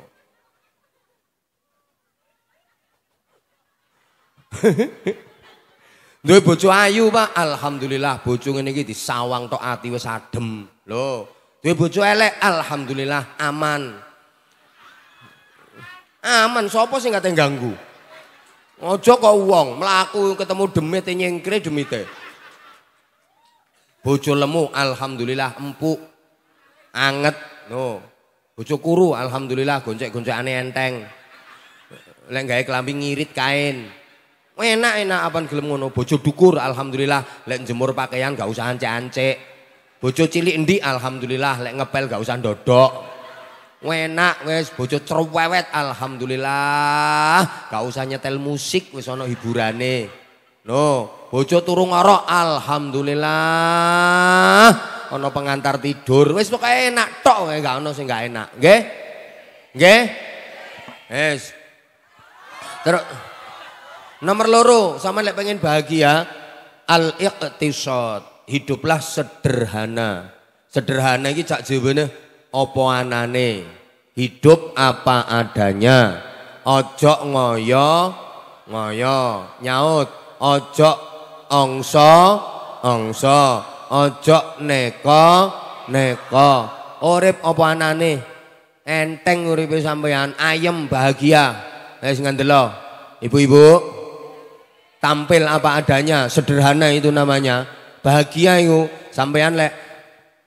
Duwe bojo ayu, Pak. Alhamdulillah bojo ngene iki disawang tok ati wis adem. Lho, duwe bojo elek, alhamdulillah aman. Aman Sopo sing kate ganggu? Ojo kok wong mlaku ketemu demit e nyengkre demite. Bojo lemu alhamdulillah empuk, anget. Lho, Bocok kuru alhamdulillah goncek aneh enteng. Lek gawe kelambi ngirit kain. Enak-enak aban gelem ngono. Bocok dukur alhamdulillah lek jemur pakaian gak usah ancek-ancek. Bojo cilik endi alhamdulillah lek ngepel gak usah dodok. Enak wes, bojo cerewet alhamdulillah gak usah nyetel musik wes ono hiburane. No, bocok turung ngorok alhamdulillah ono pengantar tidur. Wis pokoke enak tok, enggak ono sing enggak enak. Nggih? Nggih? Wis. Terus nomor loro, sama lek pengen bahagia, al iqtisad. Hiduplah sederhana. Sederhana iki cak jiwene apa anane. Hidup apa adanya. Ojo ngoyo ngoyo nyaut ojo ongso ongso ojo neko neko urip apa anane enteng uripe sampeyan ayem bahagia wis ngandelo ibu-ibu tampil apa adanya sederhana itu namanya bahagia itu sampeyan lek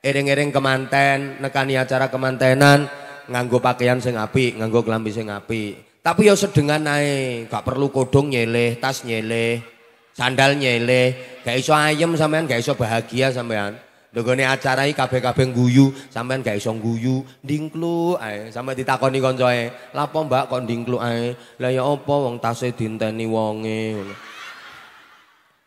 ering-ering kemanten nekani acara kemantenan nganggo pakaian sing apik nganggo kelambi sing apik tapi ya sedengan naik gak perlu kodong nyeleh tas nyeleh Sandal nyele, gak iso ayem sampean, gak iso bahagia sampean. Dogone acara iki kabeh-kabeh guyu, sampean gak iso guyu, dingklu, ae. Sampe ditakoni kancae, "Lapo Mbak kok ndingkluk ae?" "Lah ya apa wong tase dinteni wonge."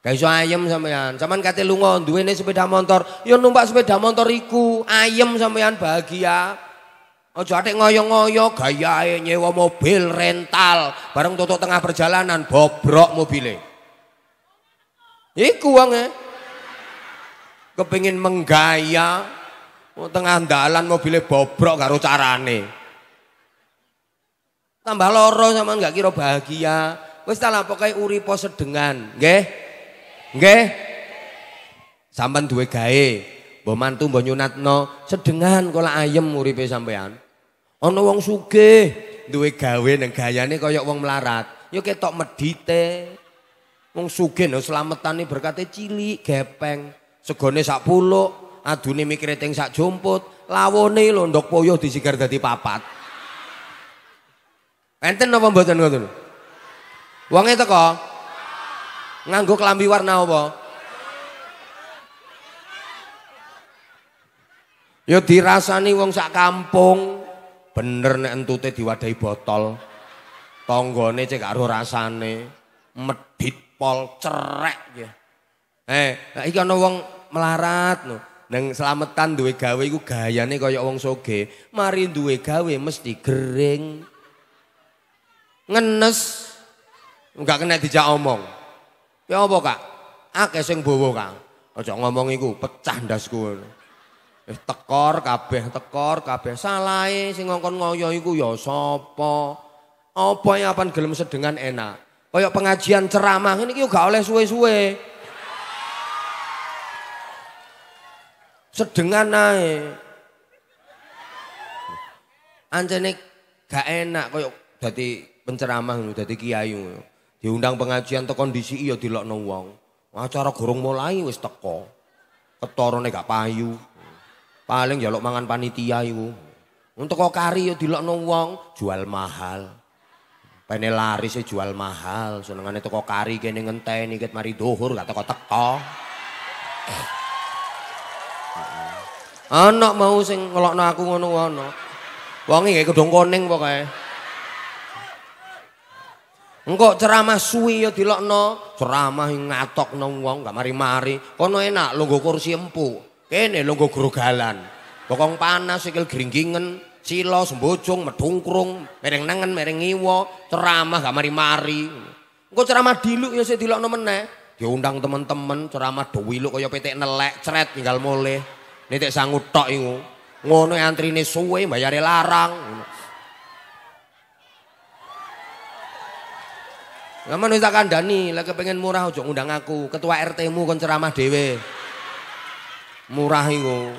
Gak iso ayem sampean. Sampean kate lunga duwene sepeda motor, ya numpak sepeda motor iku, ayem sampean bahagia. ojo atik ngoyo-ngoyo gayae nyewa mobil rental, bareng tutuk tengah perjalanan bobrok mobilnya. Iku wonge. Kepengin menggaya tengah dalan mobilnya bobrok karo carane. Tambah loro sama enggak kira bahagia. Wis ta pokoke uripo sedengan, nggih. Nggih. Sampan duwe gawe, mbok mantu mbok nyunatno, sedengan kala ayem uripe sampean. Ana wong sugih duwe gawe neng gayane kaya wong melarat, ya ketok medite. Wong sugih lho slametane berkate cilik, gepeng, segone sak puluk, adune mikire teng sak jomput, lawone lho ndok puyuh disigar dadi papat. Enten napa mboten ngoten? itu kok nganggo klambi warna apa? Ya dirasani wong sak kampung bener nek entute diwadahi botol. tonggone cek karo rasane medhit pol cerek ya. Eh, nah iki ana wong melarat lho. Neng selametan duwe gawe iku gayane kaya wong soge. Mari duwe gawe mesti gering. Ngenes. Enggak kena dijak omong. Ya apa, Kak? Akeh sing bowo, kang. Aja ngomong iku, pecah ndasku. Wis eh, tekor kabeh, tekor kabeh. Salahe sing ngongkon ngoyo iku ya sapa? Apa yang apan gelem sedengan enak? Kayak pengajian ceramah ini gak oleh suwe-suwe. Sedengan naik. Anjene gak enak kayak jadi penceramah ini, jadi kiai Diundang pengajian teko kondisi iya dilokno wong. Acara gorong mulai wis teko. Ketorone gak payu. Paling lo mangan panitia iku. Untuk kok kari di dilokno wong, jual mahal. Pene lari e jual mahal, senengane toko kari kene nih ket mari dohur gak toko teko eh. Anak mau sing ngelok aku ngono ngono. Wonge nggih gedung kuning Engkau Engko ceramah suwi ya dilokno, ceramah no wong gak mari-mari. Kono enak lungguh kursi empuk. Kene lungguh grogalan. Bokong panas sikil gringgingen. Cilo sembucung medungkrung, mereng nangan mereng iwo ceramah gak mari-mari. Engko ceramah dilu ya sik dilokno meneh. Diundang teman-teman ceramah lu kaya petek nelek, ceret tinggal mulih. Nitik sanggut tok ingu, Ngono ya antri ini suwe, bayare larang. Ngamen wis tak Dani, lagi pengen murah ujuk ngundang aku, ketua RT-mu kau ceramah dewe, Murah ingu,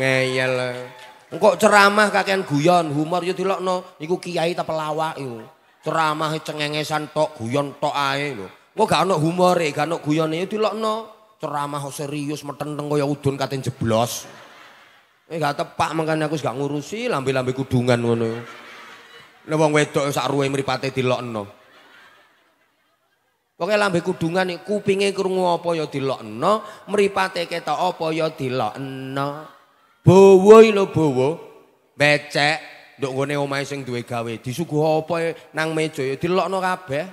Ngeyel. Engkok ceramah kakean guyon, humor yo dilokno. Iku kiai ta pelawak yo, Ceramah e cengengesan tok, guyon tok ae lho. Engko gak ono humore, gak ono guyone yo dilokno. Ceramah serius metenteng kaya udun katen jeblos. Eh gak tepak mangkane aku gak ngurusi lambe-lambe kudungan ngono. Lah wong wedok sak ruwe mripate dilokno. Pokoke lambe kudungan iki kupinge krungu apa ya dilokno, mripate ketok apa ya dilokno. Bowo lo bowo, becek nduk ngene omahe sing duwe gawe. Disuguh apa e nang meja ya dilokno kabeh.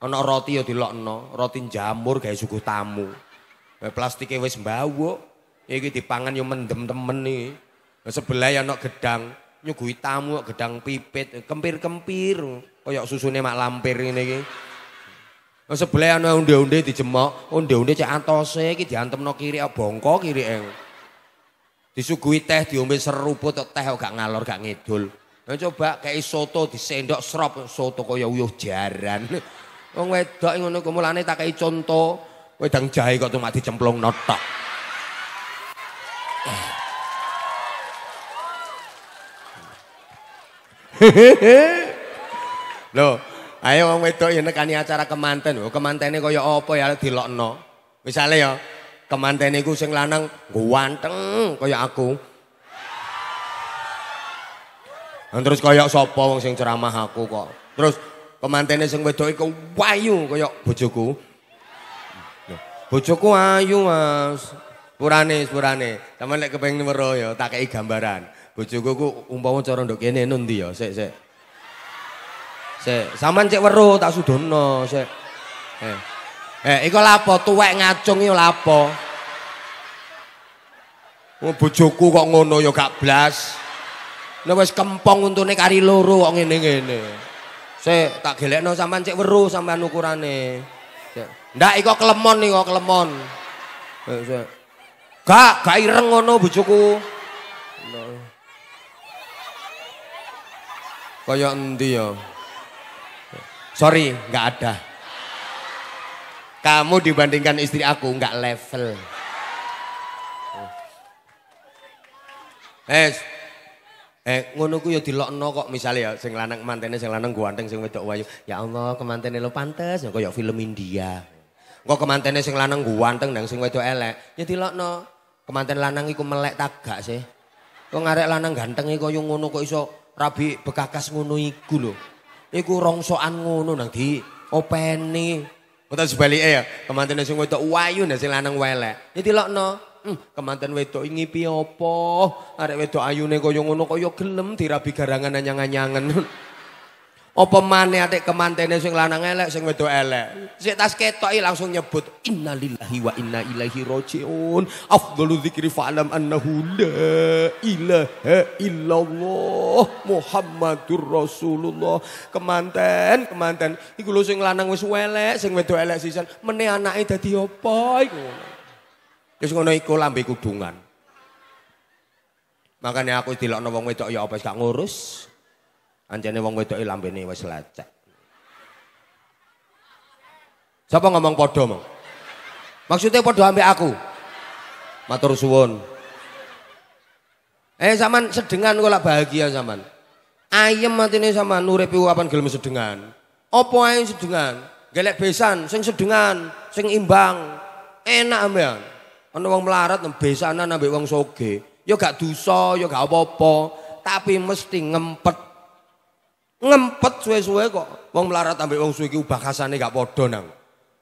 Ana roti ya dilokno, roti jamur gawe suguh tamu. Plastike wis mbawuk. Iki dipangan yo ya mendem temen iki. Sebelah ya ana gedang, nyuguhi tamu gedang pipit, kempir-kempir kaya susune mak lampir ngene iki. Sebelah ana onde-onde dijemok, onde-onde cek atose iki diantemno kiri bongko kirike. Disuguhi teh diombe seruput teh gak ngalor gak ngidul. Nah, coba kayak soto disendok serop soto kaya uyuh jaran. Wong wedok ngono kumulane tak kei conto wedang jahe kok cuma dicemplung notok. Loh, ayo wong wedok ya nekani acara kemanten. kemantene kaya apa ya dilokno. Misalnya ya Kemanten ku sing lanang ganteng kayak aku. Dan terus kayak sopo wong sing ceramah aku kok. Terus kemantene sing wedok iku wayu kayak bojoku. Bojoku ayu, Mas. Purane, purane. Sampeyan lek kepengin meroyo ya tak kayak gambaran. Bojoku ku umpama cara ndok kene nundi ya, sik sik. Sik, sampean cek weruh tak sudono sik. Eh. Eh, iku lapo tuwek ngacung yo lapo. Wong oh, bojoku kok ngono yo gak blas. Nek wis kempong untune kari loro kok ngene-ngene. Sik, tak gelekno sampean cek weru sampean ukurane. Ndak iko kelemon iku kelemon. Sik. Eh, gak, gak ireng ngono bojoku. Kayak endi ya. Sorry, gak ada. Kamu dibandingkan istri aku nggak level. Eh, eh ngono ku ya dilokno kok misalnya ya sing lanang mantene sing lanang ganteng sing wedok wayu. Ya Allah, kemantene lo pantes ya koyo ya film India. Engko kemantene sing lanang guanteng nang sing wedok elek, ya dilokno. Kemanten lanang iku melek tagak sih. Kok ngarek lanang ganteng iku koyo ya ngono kok iso rabi bekakas ngono iku lho. Iku rongsokan ngono nang di openi Kota sebaliknya ya, kemanten sing wedok wayu nek nah sing lanang welek. Ya dilokno. Hmm, kemanten wedok ngipi apa? Arek wedok ayune kaya ngono kaya gelem dirabi garangan anyang-anyangan. Apa maneh kemanten kemantene sing lanang elek sing wedok elek. Sik tas ketoki langsung nyebut innalillahi wa inna ilaihi rajiun. Afdhalu dzikri fa'lam annahu la ilaha illallah Muhammadur Rasulullah. Kemanten, kemanten. Iku lho sing lanang wis elek, sing wedok elek sisan. Meneh anake dadi apa iku? Wis ngono iku lambe kudungan. Makanya aku dilokno wong wedok ya apa gak ngurus. Anjane wong wedoke lambene wis lecek. Siapa ngomong padha mong? Maksudnya padha ambil aku. Matur suwun. Eh zaman sedengan kok bahagia zaman. Ayem matine sama nuripi apan gelem sedengan. Oppo ayem sedengan? Gelek besan sing sedengan, sing imbang. Enak ambean. Ana wong melarat besanan ambek wong soge. Yo ya gak duso, yo ya gak apa-apa, tapi mesti ngempet ngempet suwe-suwe kok wong melarat ambek wong suwe iki bahasane gak padha nang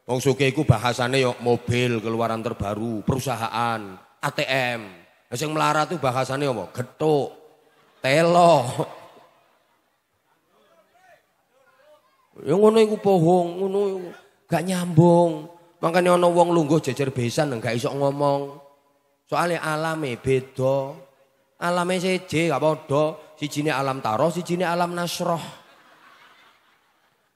wong suwe iku bahasane yo mobil keluaran terbaru perusahaan ATM sing melarat tuh bahasane apa gethuk telo yang ngono iku bohong, ngono gak nyambung. makanya ana wong lungguh jejer besan gak iso ngomong. soalnya alame beda. Alame seje gak padha sijine alam taroh, sijine alam nasroh.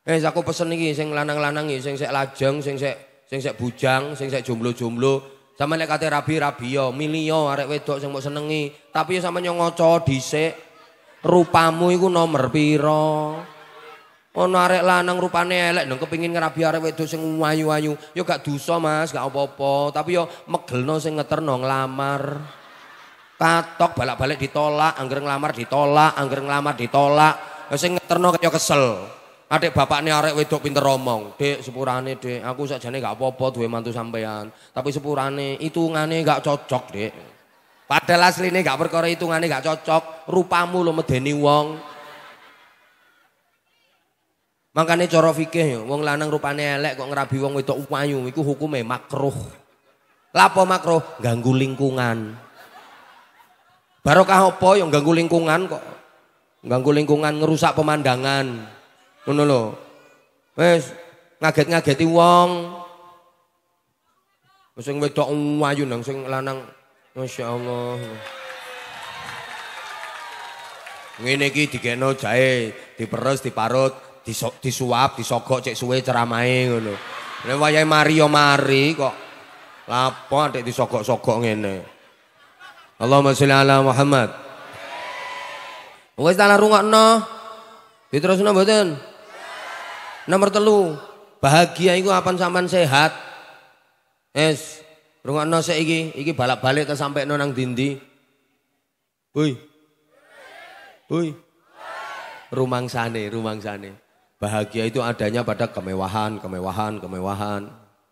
Eh aku pesen iki sing lanang-lanang iki sing sek lajeng, sing sek sing sek bujang, sing sek jomblo-jomblo. Sama nek kate rabi rabi yo, ya, milih yo arek wedok sing mbok senengi. Tapi yo ya sampe yo ngoco dhisik. Rupamu iku nomor pira? Ono arek lanang rupane elek ndang kepengin ngrabi arek wedok sing ayu-ayu. Yo gak dosa Mas, gak apa-apa. Tapi yo megelno sing ngeterno nglamar. Patok balak-balik ditolak, anggereng ngelamar ditolak, anggereng ngelamar ditolak. Ya sing ngeterno kaya kesel. Adik bapaknya arek wedok pinter romong, Dek sepurane dek, aku sakjane gak apa-apa duwe mantu sampean. Tapi sepurane hitungane gak cocok, Dek. Padahal asline gak perkara hitungane gak cocok, rupamu lo medeni wong. Makanya cara fikih ya, wong lanang rupane elek kok ngerabi wong wedok upayu, iku hukume makruh. Lapo makruh? Ganggu lingkungan. Barokah apa yang ganggu lingkungan kok. Ganggu lingkungan ngerusak pemandangan. Ngono lho. Wis ngaget-ngageti wong. Sing wedok ayu nang sing lanang masyaallah. Ngene iki digekno jahe, diperes, diparut, diso, disuap, disogok cek suwe ceramahe ngono. Lah wayahe mari yo ya mari kok. Lapo adek disogok-sogok ngene. Allahumma sholli ala Muhammad. Wes talah no, Diterusno mboten? Nomor telu, bahagia iku apa sampean sehat? Es, no seiki, iki balak-balik ke sampai nang dindi. Woi. Woi. rumang rumangsane. Bahagia itu adanya pada kemewahan, kemewahan, kemewahan.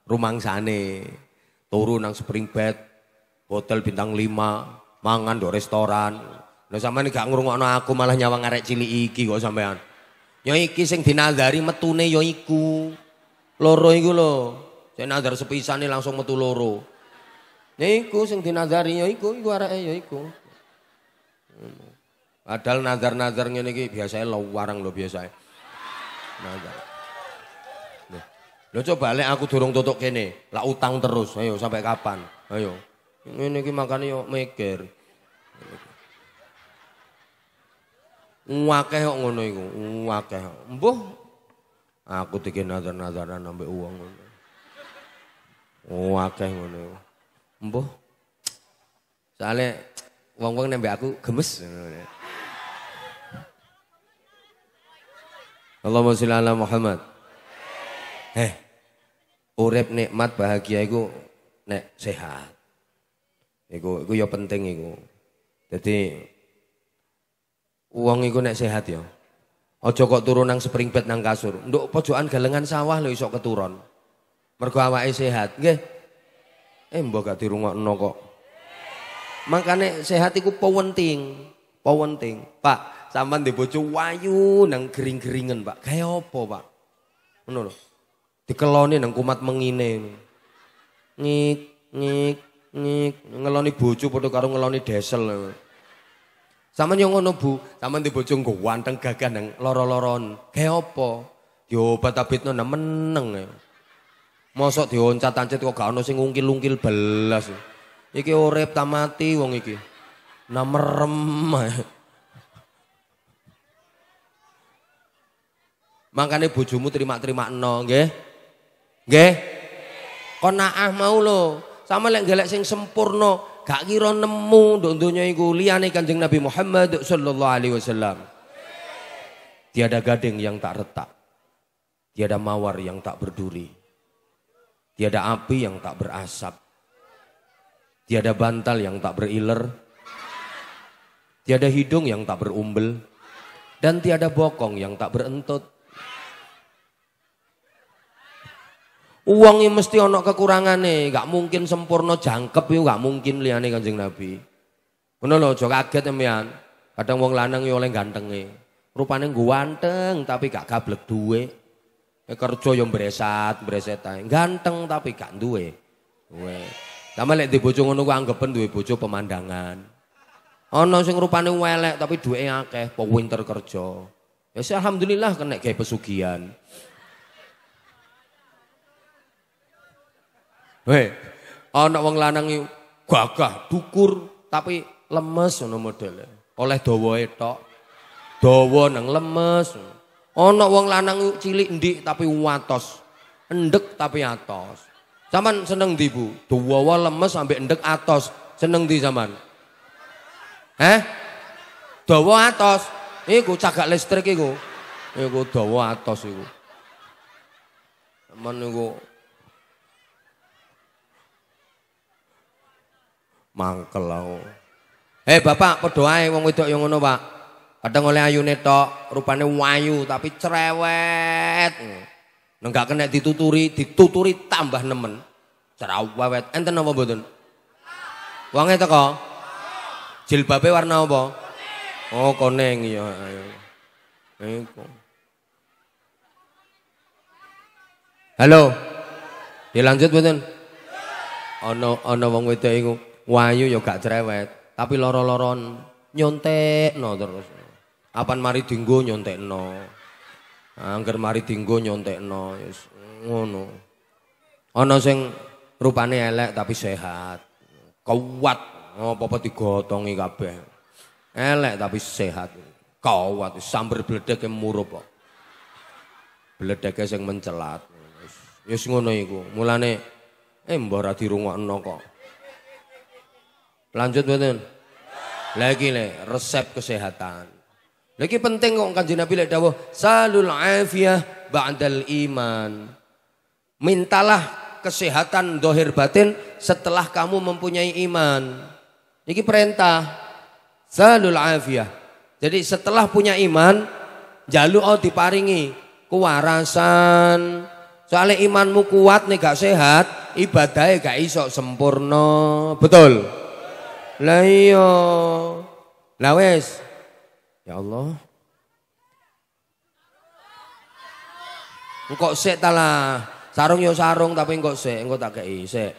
Rumang Rumangsane. Turun nang spring bed, hotel bintang 5, mangan do restoran. Lah ini gak ngrungokno aku malah nyawang arek cili iki kok sampean. yo ya iki sing dinazari metune yo ya iku. Loro iku saya Sing nazar sepisane langsung metu loro. Ya iku sing dinazari yo ya iku iku areke yo iku. Padahal nazar-nazar ngene iki biasane lawarang lo biasane. Nazar. Lho coba lek aku durung tutuk kene, lah utang terus. Ayo sampai kapan? Ayo. Ngene iki makane yo mikir. Wakeh kok ngono iku, wakeh. Mbuh aku tiki nazar-nazaran ambek uang ngono. Wakeh ngono iku. Mbuh. Soale wong-wong nembek aku gemes ngono. Allahumma sholli ala Muhammad. Heh. Urip nikmat bahagia iku nek sehat. Iku iku ya penting iku. Jadi uang iku nek sehat ya. Aja kok turun nang spring bed nang kasur. Nduk pojokan galengan sawah lho iso keturun. Mergo awake sehat, nggih. Eh mbok gak dirungokno kok. Makane sehat iku penting. Penting. Pak, sampean di bojo wayu nang gering-geringen, Pak. Kaya apa, Pak? Ngono lho. Dikeloni nang kumat mengine. Ngik ngik ngeloni bocu padha karo ngeloni desel. sama yo ngono Bu, sama di bocung nggo wanteng gagah nang keopo, laron Ge apa? Diobat nemeneng. Ya. Mosok dioncat-ancit kok gak ono sing ngungkil-ungkil belas. Iki urip ta mati wong iki. Namerem. Ya. Makane bojomu terima-terima no, nggih. Nggih. Kon naah mau lho sama lek gelek sing sempurna gak kira nemu nduk donya iku liyane Kanjeng Nabi Muhammad sallallahu alaihi wasallam tiada gading yang tak retak tiada mawar yang tak berduri tiada api yang tak berasap tiada bantal yang tak beriler tiada hidung yang tak berumbel dan tiada bokong yang tak berentut Uang ini mesti onok kekurangan nih, gak mungkin sempurna jangkep yuk, gak mungkin liane Kanjeng Nabi. Ngono loh, aja kaget emian. Kadang uang lanang ganteng oleh Rupanya gue ganteng tapi gak kablek duwe. Ya kerja yang beresat mbreset aja. Ganteng tapi gak duwe. Duwe. Tapi lek di bojo ngono gue anggepen duwe bojo pemandangan. Ana sing rupanya welek tapi duwe akeh, po winter kerja. Ya alhamdulillah kena kayak pesugihan. Weh, ana wong lanang gagah dukur tapi lemes ngono modele. Oleh dawa tok. Dawa nang lemes. Ana wong lanang cilik ndik tapi watos. Endek tapi atos. Zaman seneng di Bu? Dawa lemes sampai endek atos. Seneng di zaman? Heh? Dawa atos. Iku cagak listrik iku. Iku dawa atos iku. Men iku mangkel aku. Hei eh, Bapak, padha ae wong wedok yang ngono, Pak. Kadang oleh ayu netok, rupane wayu tapi cerewet. Nenggak kena dituturi, dituturi tambah nemen. Cerewet. Enten apa mboten? Wonge teko? Jilbabe warna apa? Oh, koneng ya. Iku. Halo. Dilanjut mboten? Ono ono wong wedok iku wayu yo ya gak cerewet, tapi loro-loron no terus. Apan mari dinggo no. Ah, angger mari dinggo no yes. ngono. ono sing rupane elek tapi sehat. Kuat, apa-apa digotongi kabeh. Elek tapi sehat. Kuat, sambar bledeke murup kok. Bledeke yang mencelat. Yes ngono iku. Mulane eh mbah ra dirungokno kok. Lanjut betul. Lagi le resep kesehatan. Lagi penting kok kanji Nabi lek dawuh salul afiyah ba'dal iman. Mintalah kesehatan dohir batin setelah kamu mempunyai iman. Ini perintah salul afiyah. Jadi setelah punya iman, jalu oh diparingi kewarasan. Soalnya imanmu kuat nih gak sehat, ibadahnya gak iso sempurna. Betul. Lah iya. Lah wis. Ya Allah. Engkok sik ta lah. Sarung yo ya sarung tapi engkok sik, engkau tak kei sik.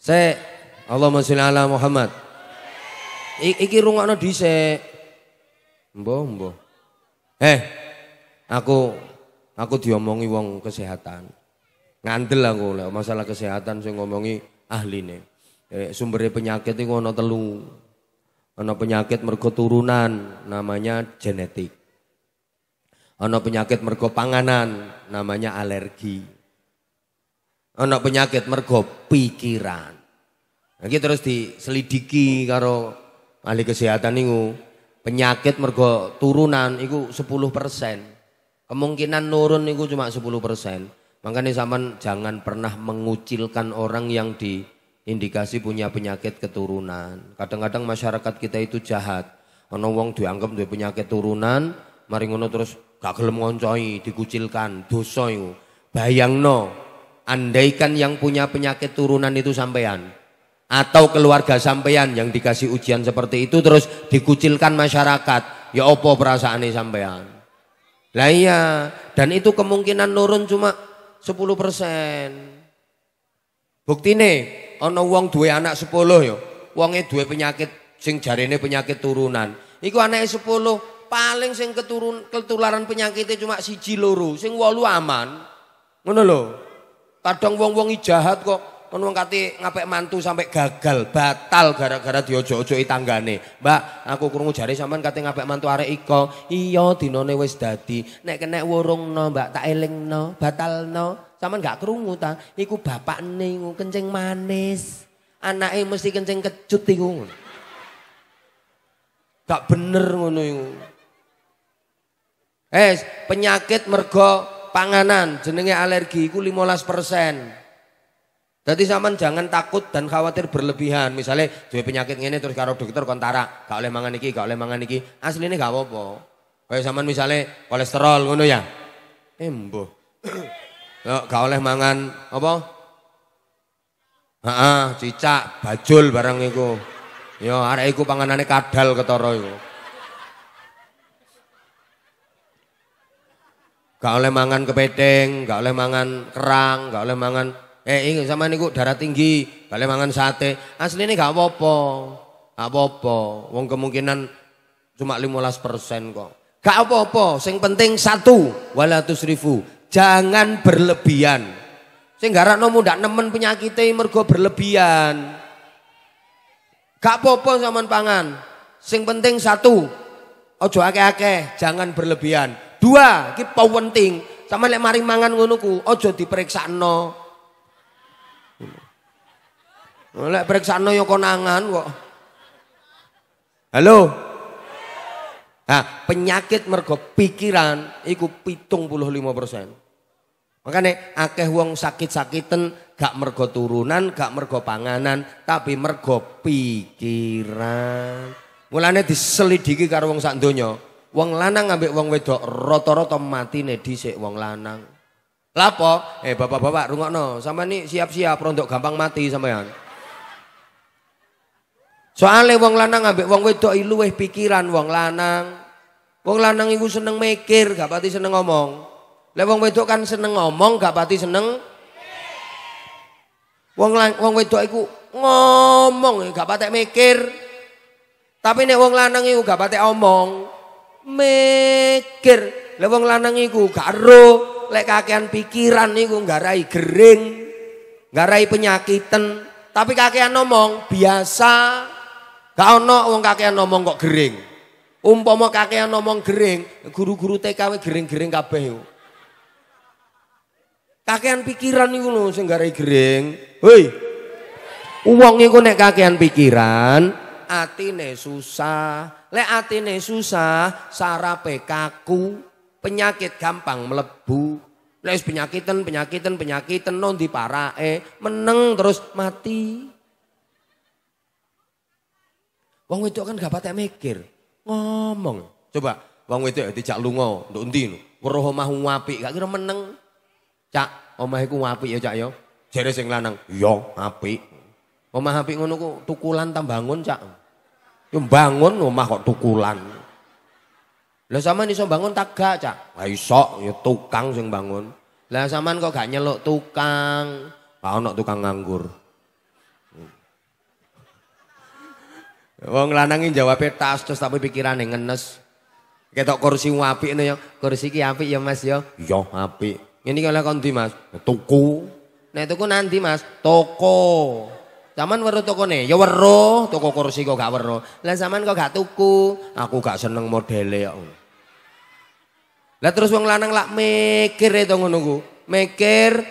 Sik. Allahumma sholli ala Muhammad. I iki rungokno dhisik. Mbah, mbah. Eh, aku aku diomongi wong kesehatan. Ngandel aku lek masalah kesehatan sing ngomongi ahline. Eh, sumbernya penyakit itu ada telu. ada penyakit mergo turunan, namanya genetik. ada penyakit mergo panganan, namanya alergi. ada penyakit mergo pikiran. terus diselidiki karo ahli kesehatan itu penyakit mergo turunan sepuluh 10%. Kemungkinan nurun itu cuma 10%. Makanya zaman jangan pernah mengucilkan orang yang di indikasi punya penyakit keturunan. Kadang-kadang masyarakat kita itu jahat. Ono wong dianggap duwe penyakit turunan, mari ngono terus gak gelem ngoncoi, dikucilkan, dosa bayang no. andaikan yang punya penyakit turunan itu sampean atau keluarga sampean yang dikasih ujian seperti itu terus dikucilkan masyarakat, ya opo perasaane sampean? Lah iya, dan itu kemungkinan nurun cuma 10%. Bukti nih, ana wong duwe anak 10 ya. Wonge duwe penyakit sing jarene penyakit turunan. Iku anake 10, paling sing keturun ketularan penyakitnya cuma siji loro, sing wolu aman. Ngono lho. Kadang wong-wong jahat kok ono wong kate ngapik mantu sampai gagal, batal gara-gara diojo-ojoki tanggane. Mbak, aku krungu jare sampean kate ngapik mantu arek iko. Iya, dinane wis dadi. Nek kenek wurungno, Mbak, tak elingno, batalno. Saman gak kerungu ta, iku bapak ning kencing manis. Anake mesti kencing kecut iku ngono. bener ngono iku. Eh, penyakit mergo panganan jenenge alergi iku 15%. Jadi saman jangan takut dan khawatir berlebihan. Misalnya duwe penyakit ini terus karo dokter kontara, gak oleh mangan iki, gak oleh mangan iki. Asline gak apa-apa. Kayak zaman misalnya kolesterol ngono ya. Eh Yo gak oleh mangan apa? Heeh, cicak, bajul barang iku. Yo arek iku panganane kadal ketara iku. Gak oleh mangan kepiting, gak oleh mangan kerang, gak oleh mangan eh ini sama niku darah tinggi, gak oleh mangan sate. ini gak apa-apa. Gak apa-apa. Wong kemungkinan cuma 15% kok. Gak apa-apa, sing penting satu wala tusrifu jangan berlebihan. Sing garakno ndak nemen penyakite mergo berlebihan. Gak popo sampean pangan. Sing penting satu, ojo akeh-akeh, jangan berlebihan. Dua, iki penting. Sama lek mari mangan ngono ku, aja diperiksakno. Lek periksakno yo ya konangan kok. Halo. Nah, penyakit mergo pikiran ikut pitung puluh lima persen. Makanya akeh wong sakit sakitan gak mergo turunan, gak mergo panganan, tapi mergo pikiran. Mulane diselidiki karo wong sak donya. Wong lanang ambek wong wedok rata-rata matine dhisik wong lanang. Lapo? Eh bapak-bapak rungokno, sama nih siap-siap rondok gampang mati sampean. Soale wong lanang ambek wong wedok luweh pikiran wong lanang. Wong lanang iku seneng mikir, gak pati seneng ngomong. Lah wedok kan seneng ngomong gak pati seneng. Wong wong wedok iku ngomong gak pati mikir. Tapi nek wong lanang iku gak pati omong, mikir. Lah wong lanang iku gak lek kakean pikiran niku nggarai gering, nggarai penyakitan. tapi kakean ngomong biasa. Gak ono wong kakean ngomong kok gering. Umpama kakean ngomong gering, guru-guru TKW gering-gering kabeh. Kakean pikiran itu lho sing garai gering. Hei. uangnya kok nek kakean pikiran, ne susah. Lek ne susah, sarape kaku, penyakit gampang melebu. Lek penyakitan, penyakitan, penyakitan non di parae, meneng terus mati. Wong itu kan gak patah mikir, ngomong. Coba wong wedok ya dijak lungo untuk endi? Weruh omah gak kira meneng. Cak, omah iku apik ya Cak ya. Jere sing lanang, "Iya, apik." Omah apik ngono ku tukulan tambangun Cak. Yo bangun omah kok tukulan. Lah sampean iso bangun tak gak, Cak? Lah iso, ya tukang sing bangun. Lah sampean kok gak nyeluk tukang? Lah ono tukang nganggur. Hmm. Wong lanang jawab tas terus tapi pikirane ngenes. Ketok kursi apik ngono ya. Kursi iki apik ya Mas ya. Iya, apik. Ini kalau kau nanti mas, toko nah toko nanti mas, toko. Zaman weruh nih ya weruh, toko kursi kok gak weruh. Lah zaman kok gak tuku, aku gak seneng modelnya kok. Lah terus wong lanang lak mikir itu ngono Mikir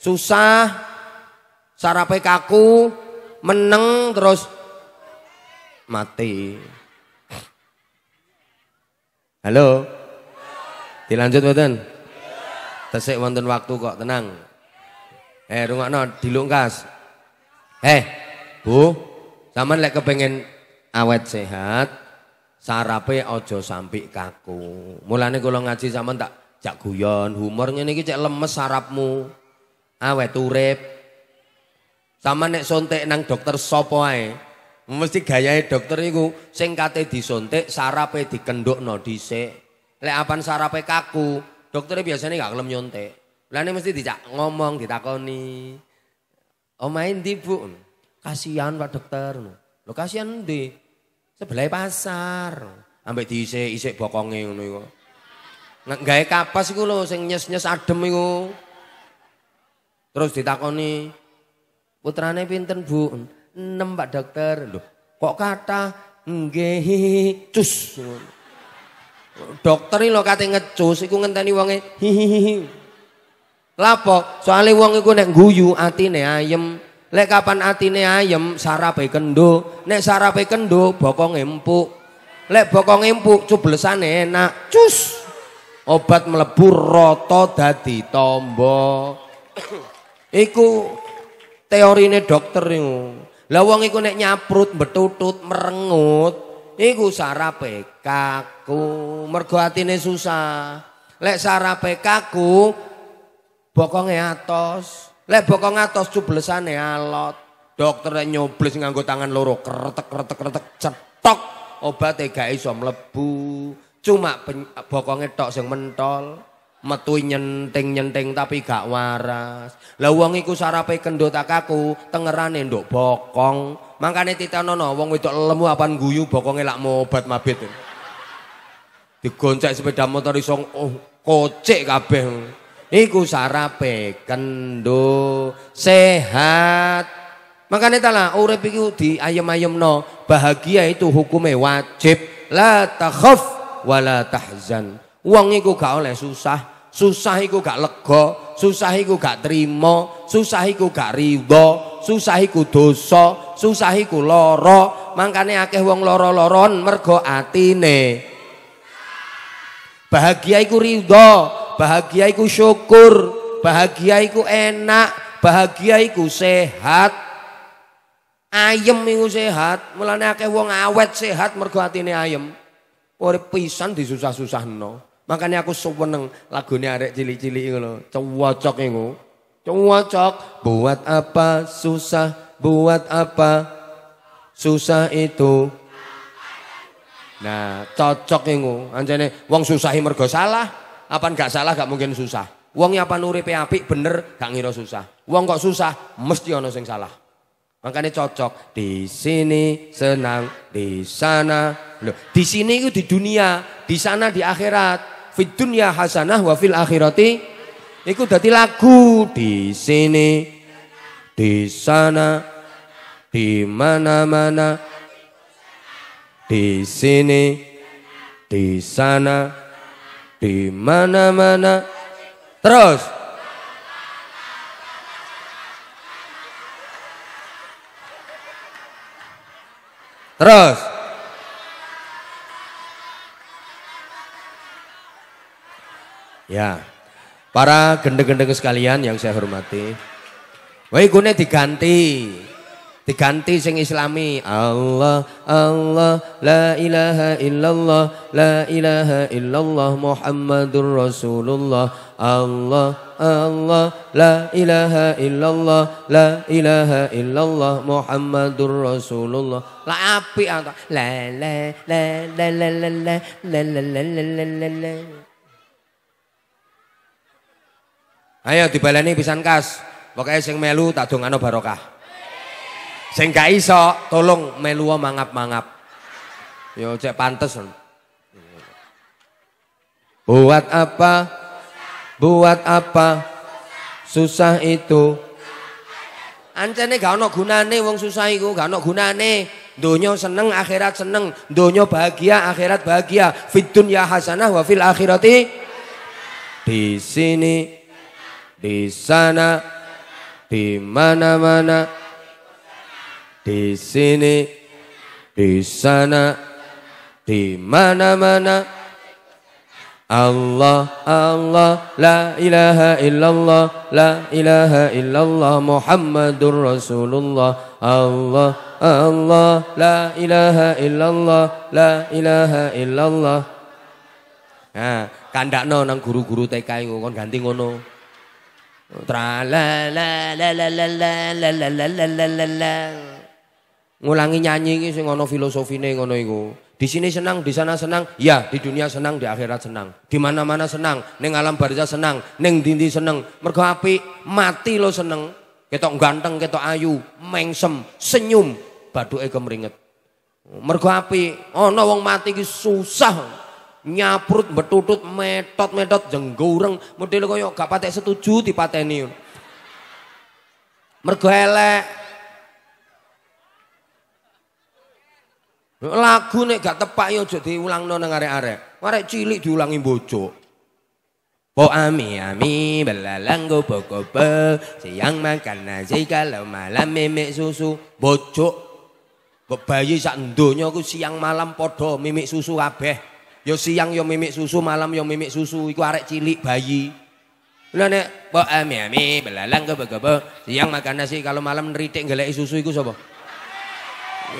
susah sarape kaku meneng terus mati. Halo. Dilanjut mboten? Tesik wonten waktu kok, tenang. Eh, rungokno dilungkas. Eh, Bu, sampean lek kepengen awet sehat, sarape aja sampai kaku. Mulane kula ngaji sampean tak jak guyon, humor ngene iki cek lemes sarapmu. Awet urip. sama nek sontek nang dokter sapa ae, mesti gayae dokter iku sing kate disontek sarape dikendhukno dhisik. Lek apan sarape kaku, dokternya biasanya gak kelem nyontek. Lah mesti dijak ngomong, ditakoni. Oh, main di bu, kasian pak dokter. Lo kasihan di sebelah pasar. Ambek diisik isi bokonge ngono iku. kapas itu lo, sing nyes-nyes adem itu. Terus ditakoni, putrane pinter bu? nembak pak dokter. Loh, kok kata nggih cus. Dokter ini lo kata ngecus iku ngenteni wonge hihihi. Lapo? soalnya wong iku nek guyu atine ayem. Lek kapan atine ayem sarape kendo. Nek sarape kendo bokong empuk. Lek bokong empuk cublesane enak. Cus. Obat melebur roto dadi tombo. iku teorine dokter iku. Lah wong iku nek nyaprut, betutut, merengut, iku sarape kak kaku, mergo atine susah. Lek sarape kaku, bokonge atos. Lek bokong atos cublesane alot. Dokter nyoblis nganggo tangan loro kretek kretek kretek cetok e gak iso mlebu. Cuma bokonge tok sing mentol. metu nyenting-nyenting tapi gak waras. Lah wong iku sarape kendhot aku tengerane nduk bokong. Mangkane titanono wong wedok lemu apan guyu bokonge lak obat mabit digoncek sepeda motor iso oh, kocek kabeh iku sarape kendo sehat makanya tala urip iki ayam no bahagia itu hukume wajib la takhaf wala tahzan wong iku gak oleh susah susah iku gak lega susah iku gak trima susah iku gak ridho susah iku dosa susah iku lara mangkane akeh wong loro loron mergo atine Bahagia iku ridho, bahagia iku syukur, bahagia iku enak, bahagia iku sehat. Ayem iku sehat, mulane akeh wong awet sehat mergo atine ayem. Urip pisan disusah-susahno. Makanya aku seneng lagune arek cilik-cilik ngono, cocok iku. Cocok buat apa susah, buat apa susah itu Nah, cocok ingu. Anjane wong susahi mergo salah, apa gak salah gak mungkin susah. Wong apa uripe apik bener gak ngira susah. Wong kok susah mesti ana sing salah. Makanya cocok di sini senang di sana. Loh, di sini itu di dunia, di sana di akhirat. fit dunia hasanah wa fil akhirati itu jadi lagu di sini, di sana, di mana-mana di sini, di sana, di mana-mana. Terus. Terus. Ya. Para gendeng-gendeng sekalian yang saya hormati. Wae gune diganti diganti sing islami Allah Allah la ilaha illallah la ilaha illallah Muhammadur Rasulullah Allah Allah la ilaha illallah la ilaha illallah Muhammadur Rasulullah la api la la la la la la la la la la la la la la la Ayo dibaleni pisan kas pokoknya sing melu tak dongano barokah Sing gak iso tolong melu mangap-mangap. Yo cek pantes. Buat apa? Buat apa? Susah itu. Ancene gak ono gunane wong susah iku, gak ono gunane. Donya seneng, akhirat seneng. Donya bahagia, akhirat bahagia. Fid dunya hasanah wa fil akhirati di sini, di sana, di mana-mana di sini, di sana, di mana-mana. Allah, Allah, la ilaha illallah, la ilaha illallah, Muhammadur Rasulullah. Allah, Allah, la ilaha illallah, la ilaha illallah. Nah, no nang guru-guru TK ngukon ganti ngono. Tra la la la la la la la la la la la la Ngulangi nyanyi ini sing filosofi filosofine ngono iku. Di sini senang, di sana senang, ya di dunia senang, di akhirat senang. Di mana-mana senang, neng alam barja senang, neng dindi senang Mergo api mati lo senang Ketok ganteng, ketok ayu, mengsem, senyum, ego meringet Mergo api oh wong mati iki susah. Nyaprut, betutut, metot-metot, jenggoreng, model kaya gak patek setuju dipateni. Mergo elek, Lagu nek gak tepak yo ya aja diulangno nang arek-arek. Arek cilik diulangi bocok. Po ami ami belalanggo pokope siang makan nasi kalau malam memek susu Bok Bayi sak ndonya ku siang malam padha mimik susu kabeh. yo ya siang yo ya mimik susu, malam yo mimik susu. Iku arek cilik bayi. Lha nek po ami ami belalang kebegebe siang makan nasi kalau malam nritik golek susu iku sapa?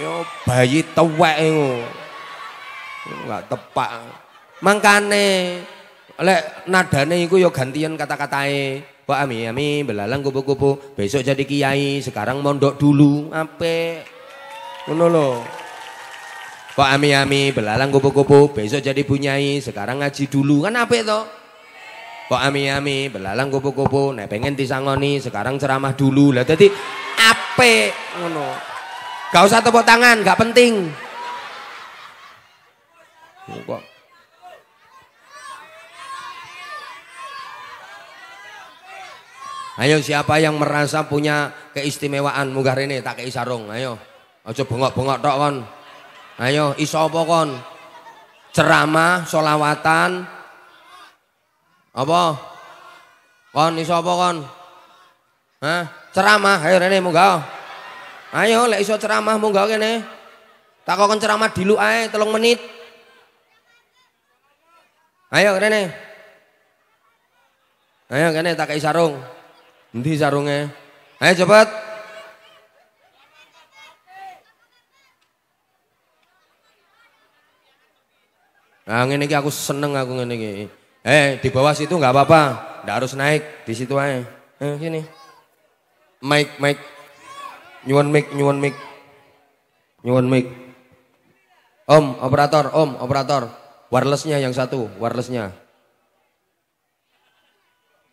Yo bayi tewek iku. nggak tepak. Mangkane lek nadane iku yo gantian kata-katae. Pak Ami Ami belalang kupu-kupu besok jadi kiai sekarang mondok dulu ape ngono lho Pak Ami Ami belalang kupu-kupu besok jadi bunyai sekarang ngaji dulu kan ape to Pak Ami Ami belalang kupu-kupu nek pengen disangoni sekarang ceramah dulu lah tadi ape ngono Gak usah tepuk tangan, gak penting. Ayo siapa yang merasa punya keistimewaan munggah rene tak kei sarung. Ayo. Aja bengok-bengok tok kon. Ayo iso apa kon? Ceramah, solawatan. Apa? Kon iso apa kon? Hah? Ceramah ayo rene munggah. Ayo lek iso ceramah munggah kene. Takokon ceramah dulu, ae 3 menit. Ayo kene. Ayo kene tak kei sarung. Endi sarunge? Ayo cepet. Nah, ngene iki aku seneng aku ngene iki. Eh, di bawah situ nggak apa-apa, nggak harus naik, di situ ay, Eh, sini. Mike, Mike. Nyuwun mic, nyuwun mic. Nyuwun mic. Om, operator, om, operator. Wirelessnya yang satu, wirelessnya.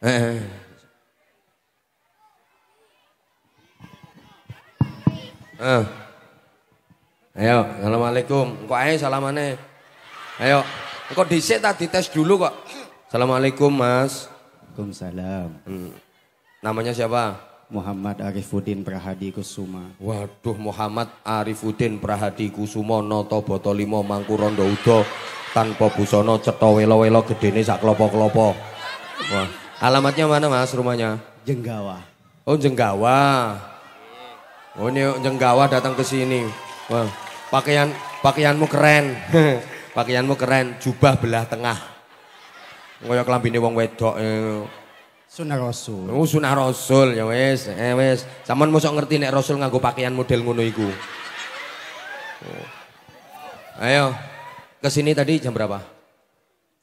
Eh. Eh. eh. Ayo, assalamualaikum. Kok ayo, salamane? Ayo, kok dhisik tak tes dulu kok. Assalamualaikum, Mas. Waalaikumsalam. Hmm. Namanya siapa? Muhammad Arifuddin Prahadi Kusuma. Waduh Muhammad Arifuddin Prahadi Kusuma Noto Botolimo Limo Mangkurondo Udo tanpa busono ceto welo-welo Gede sak klopo Wah, alamatnya mana Mas rumahnya? Jenggawa. Oh, Jenggawa. Oh, ini Jenggawa datang ke sini. Wah, pakaian pakaianmu keren. pakaianmu keren, jubah belah tengah. Ngoyok kelambine wong wedok. Eh. Sunah Rasul. Oh, sunah Rasul ya wes, eh wes. Saman mosok ngerti nek Rasul nganggo pakaian model ngono iku. Oh. Ayo. kesini tadi jam berapa?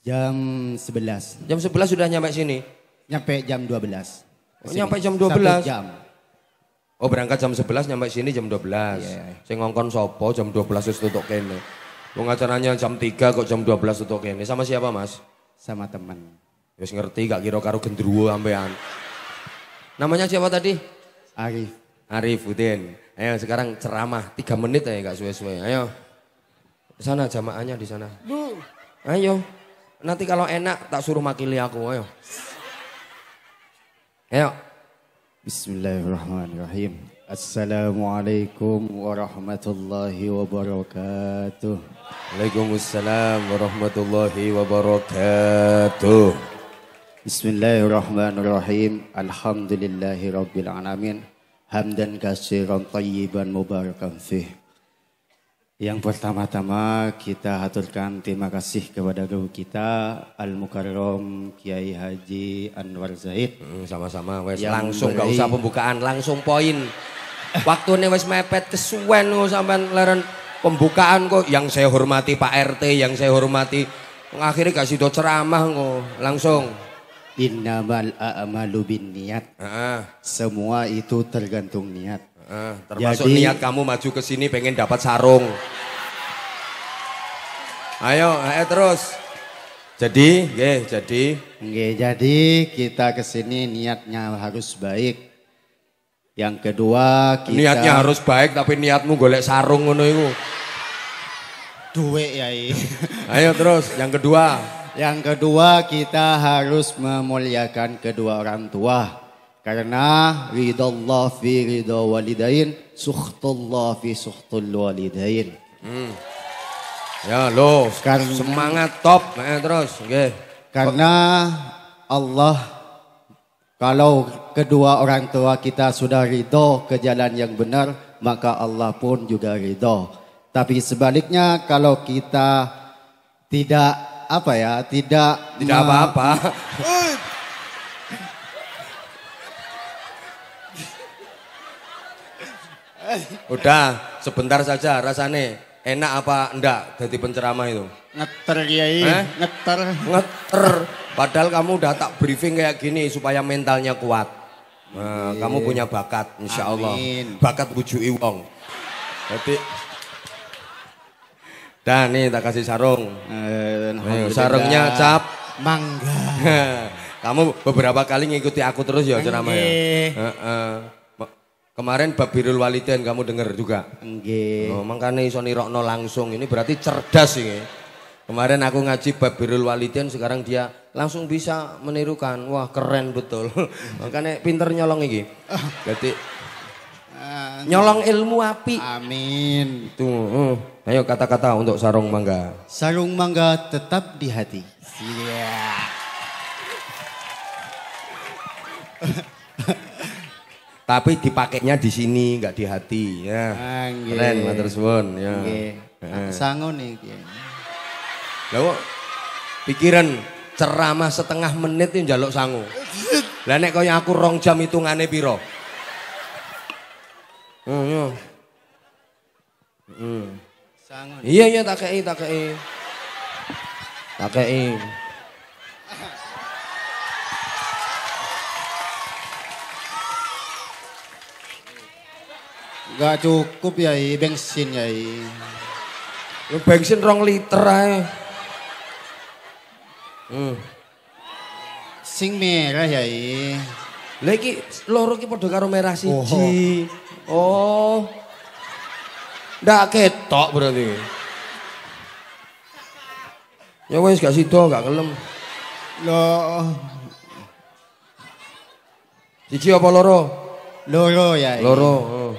Jam sebelas. Jam sebelas sudah nyampe sini. Nyampe jam 12. Oh, nyampe jam 12. Satu jam. Oh, berangkat jam sebelas nyampe sini jam 12. Yeah. Saya ngongkon sopo jam 12 itu tutup kene. Wong acaranya jam 3 kok jam 12 tutup kene. Sama siapa, Mas? Sama teman. Wis ngerti gak kira karo gendruwo sampean. Namanya siapa tadi? Arif. Arif Udin. Ayo sekarang ceramah 3 menit ya gak suwe-suwe. Ayo. Sana jamaahnya di sana. Bu. Ayo. Nanti kalau enak tak suruh makili aku. Ayo. Ayo. Bismillahirrahmanirrahim. Assalamualaikum warahmatullahi wabarakatuh. Waalaikumsalam warahmatullahi wabarakatuh. Bismillahirrahmanirrahim. Alhamdulillahi rabbil alamin. Hamdan katsiran tayyiban mubarakan fih. Yang pertama-tama kita haturkan terima kasih kepada guru kita Al Mukarrom Kiai Haji Anwar Zaid. Hmm, sama-sama wes langsung beri... gak usah pembukaan, langsung poin. Waktunya wes mepet kesuwen lo sampean leren pembukaan kok yang saya hormati Pak RT, yang saya hormati akhirnya kasih do ceramah kok langsung. Innamal a'malu bin niat. Ah. Semua itu tergantung niat. Ah, termasuk Jadi, niat kamu maju ke sini pengen dapat sarung. Ayo, ayo terus. Jadi, nggih, jadi nggih, jadi kita ke sini niatnya harus baik. Yang kedua, kita niatnya harus baik tapi niatmu golek sarung ngono Dua Duit ya. Ayo terus, yang kedua. Yang kedua kita harus memuliakan kedua orang tua. Karena ridallah fi ridha walidain, suhtullah fi suhtul walidain. Hmm. Ya lo, karena, semangat top eh, terus. Okay. Karena Allah kalau kedua orang tua kita sudah ridho ke jalan yang benar, maka Allah pun juga ridho. Tapi sebaliknya kalau kita tidak apa ya, tidak tidak apa-apa. Udah, sebentar saja rasane enak apa enggak jadi penceramah itu? Ngeter kiai, eh? ngeter. Ngeter. Padahal kamu udah tak briefing kayak gini supaya mentalnya kuat. Nah, kamu punya bakat, insya Bakat bujuk iwong. Jadi dan nih tak kasih sarung. Eh, sarungnya cap. Mangga. Kamu beberapa kali ngikuti aku terus ya ya. Eh, eh. Kemarin Babirul Waliden kamu dengar juga. Nggih. Oh, makanya iso nirokno langsung. Ini berarti cerdas ini. Kemarin aku ngaji Babirul Waliden sekarang dia langsung bisa menirukan. Wah, keren betul. makanya pinter nyolong iki. Berarti ah. ah, nyolong ilmu api. Amin. Tuh. Uh. Ayo kata-kata untuk sarung mangga. Sarung mangga tetap di hati. Yeah. Tapi dipakainya di sini, nggak di hati. Ya. Ah, Keren, matur suwun. Ya. Aku sangon nih. Lalu pikiran ceramah setengah menit itu jaluk sangu. Lah nek kaya aku rong jam hitungane piro? Hmm. Ya. hmm. Iya iya tak kei tak kei. Tak kei. Gak cukup i, bensin i. Lu bensin rong liter ae. Hmm. Sing merah i. Lagi loro ki padha karo merah siji. Oh. oh. Ndak ketok berarti. Ya wes gak sida gak kelem. Lo Siji apa loro? Loro ya. ya. Loro. Oh.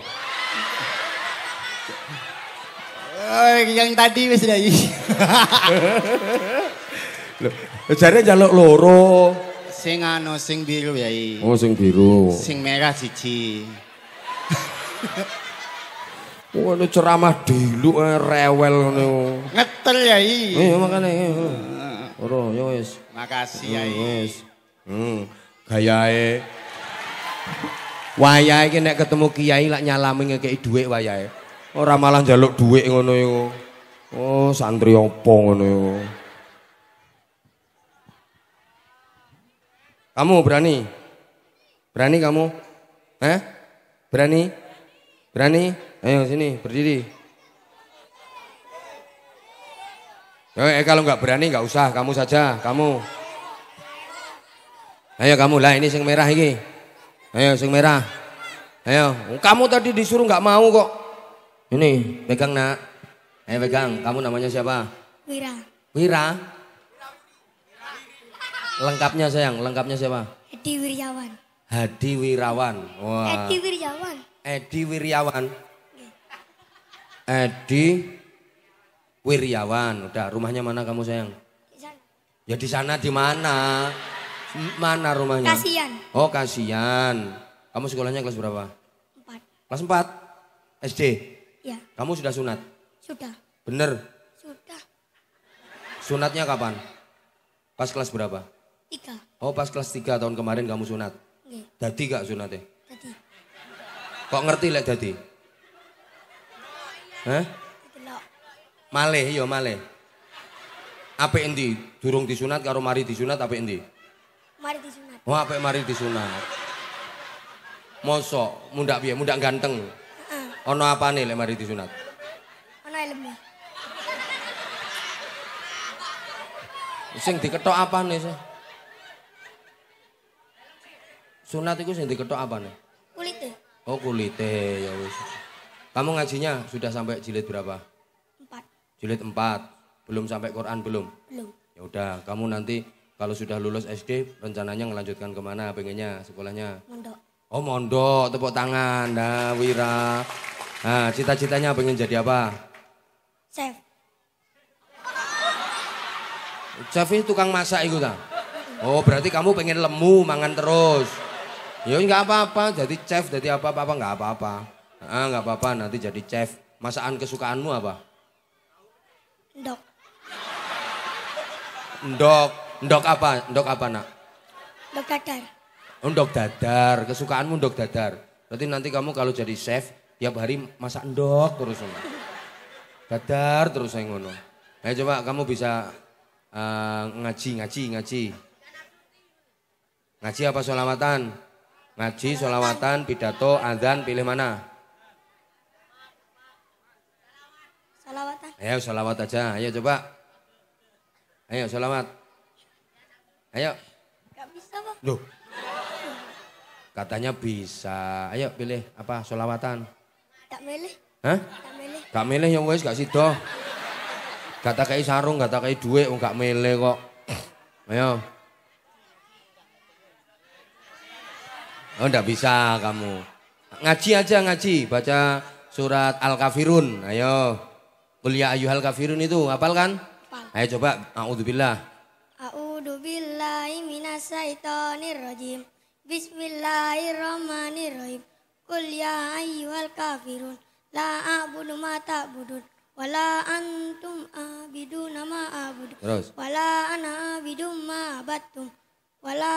yang tadi wis dari. Ya. Lo jare njaluk loro. Sing anu sing biru ya. Oh, sing biru. Sing merah siji. Wah, ini ceramah dulu eh, rewel ini. Ngetel ya iki. Iya makane. Iya. Ora ya wis. Makasih ya wis. Hmm, gayae. Waya ini nek ketemu kiai lah nyalami ngekeki dhuwit wayahe. Orang malah jaluk duit ngono Oh, santri apa ngono Kamu berani? Berani kamu? Eh? Berani? Berani? Ayo sini berdiri. Eh kalau nggak berani nggak usah, kamu saja, kamu. Ayo kamu lah ini sing merah ini. Ayo sing merah. Ayo, kamu tadi disuruh nggak mau kok. Ini pegang nak. Ayo pegang. Kamu namanya siapa? Wira. Wira. Lengkapnya sayang, lengkapnya siapa? edi wirawan Hadi Wirawan. Wah. Hadi Edi Wiryawan. Edi Wiryawan. Udah, rumahnya mana kamu sayang? Di sana. Ya di sana di mana? Mana rumahnya? Kasian. Oh, kasian. Kamu sekolahnya kelas berapa? Empat. Kelas empat? SD? Iya. Kamu sudah sunat? Sudah. Bener? Sudah. Sunatnya kapan? Pas kelas berapa? Tiga. Oh, pas kelas tiga tahun kemarin kamu sunat? Iya. Dadi gak sunatnya? Dadi. Kok ngerti lek like, dadi? Hah? Malih male. Iya, malih. endi? Durung disunat karo mari disunat apa endi? Mari disunat. Oh, apa mari disunat. Mosok muda biar, muda ganteng. Heeh. apa apa nih, le mari disunat? Ana ilmu. E. Sing diketok nih sih? Sunat itu sing diketok nih? Kulite. Oh, kulite ya wis. Kamu ngajinya sudah sampai jilid berapa? Empat. Jilid empat. Belum sampai Quran belum? Belum. Ya udah, kamu nanti kalau sudah lulus SD rencananya ngelanjutkan kemana pengennya sekolahnya? Mondok. Oh mondok, tepuk tangan, nah Wira. Nah cita-citanya pengen jadi apa? Chef. Chef ini tukang masak itu kan? Oh berarti kamu pengen lemu, mangan terus. Ya nggak apa-apa, jadi chef, jadi apa-apa, nggak apa-apa. Ah, nggak apa-apa nanti jadi chef. Masakan kesukaanmu apa? Ndok. Ndok. Ndok apa? Ndok apa, Nak? Ndok dadar. Oh, ndok dadar. Kesukaanmu ndok dadar. Berarti nanti kamu kalau jadi chef tiap hari masak ndok terus. Dadar terus saya ngono. Ayo coba kamu bisa uh, ngaji, ngaji, ngaji. Ngaji apa solawatan? Ngaji, solawatan, pidato, azan, pilih mana? Ayo salawat aja, ayo coba. Ayo salawat. Ayo. Gak bisa, Pak. Loh. Katanya bisa. Ayo pilih apa solawatan. Gak milih. Hah? Gak milih. Gak milih yang wes gak sido. Gak tak kei sarung, gak tak kei duit, gak milih kok. Ayo. Oh ndak bisa kamu. Ngaji aja ngaji, baca surat Al-Kafirun. Ayo. Qul ya ayyuhal kafirun itu hafal kan? Ayo coba auzubillah. A'udzubillahi minasyaitonir rajim. Bismillahirrahmanirrahim. Qul ya ayyuhal kafirun la a'budu ma ta'budun wala antum abiduna ma abud Terus. wala ana abidum ma abattum wala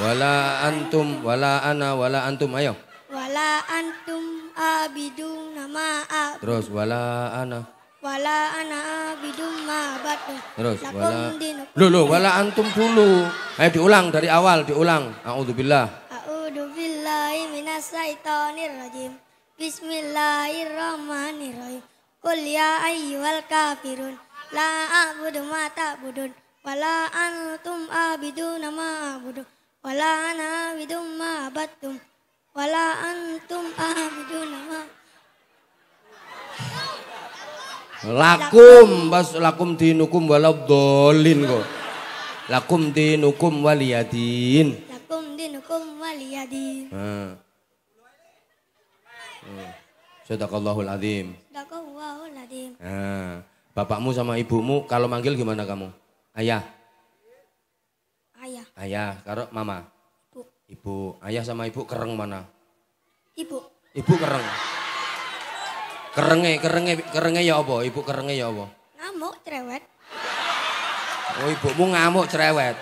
wala antum wala ana wala antum ayo wala antum abidung nama ab. Terus wala ana. Wala ana abidum ma batu. Terus wala. Lu lu wala antum dulu. Ayo eh, diulang dari awal diulang. A'udzubillah. A'udzubillahi minasyaitonir rajim. Bismillahirrahmanirrahim. Qul ya ayyuhal kafirun la a'budu ma ta'budun wala antum abiduna ma a'budu wala ana abidum ma abattum wala antum ma lakum bas lakum dinukum walau dolin kok lakum dinukum waliyadin lakum dinukum waliyadin hmm. hmm. Sadaqallahul azim Sadaqallahul azim hmm. Bapakmu sama ibumu kalau manggil gimana kamu? Ayah Ayah Ayah, karo mama Ibu, ayah sama ibu kereng mana? Ibu. Ibu kereng. Kerenge, kerenge, kerenge ya apa? Ibu kerenge ya apa? Ngamuk, cerewet. Oh, ibumu ngamuk cerewet.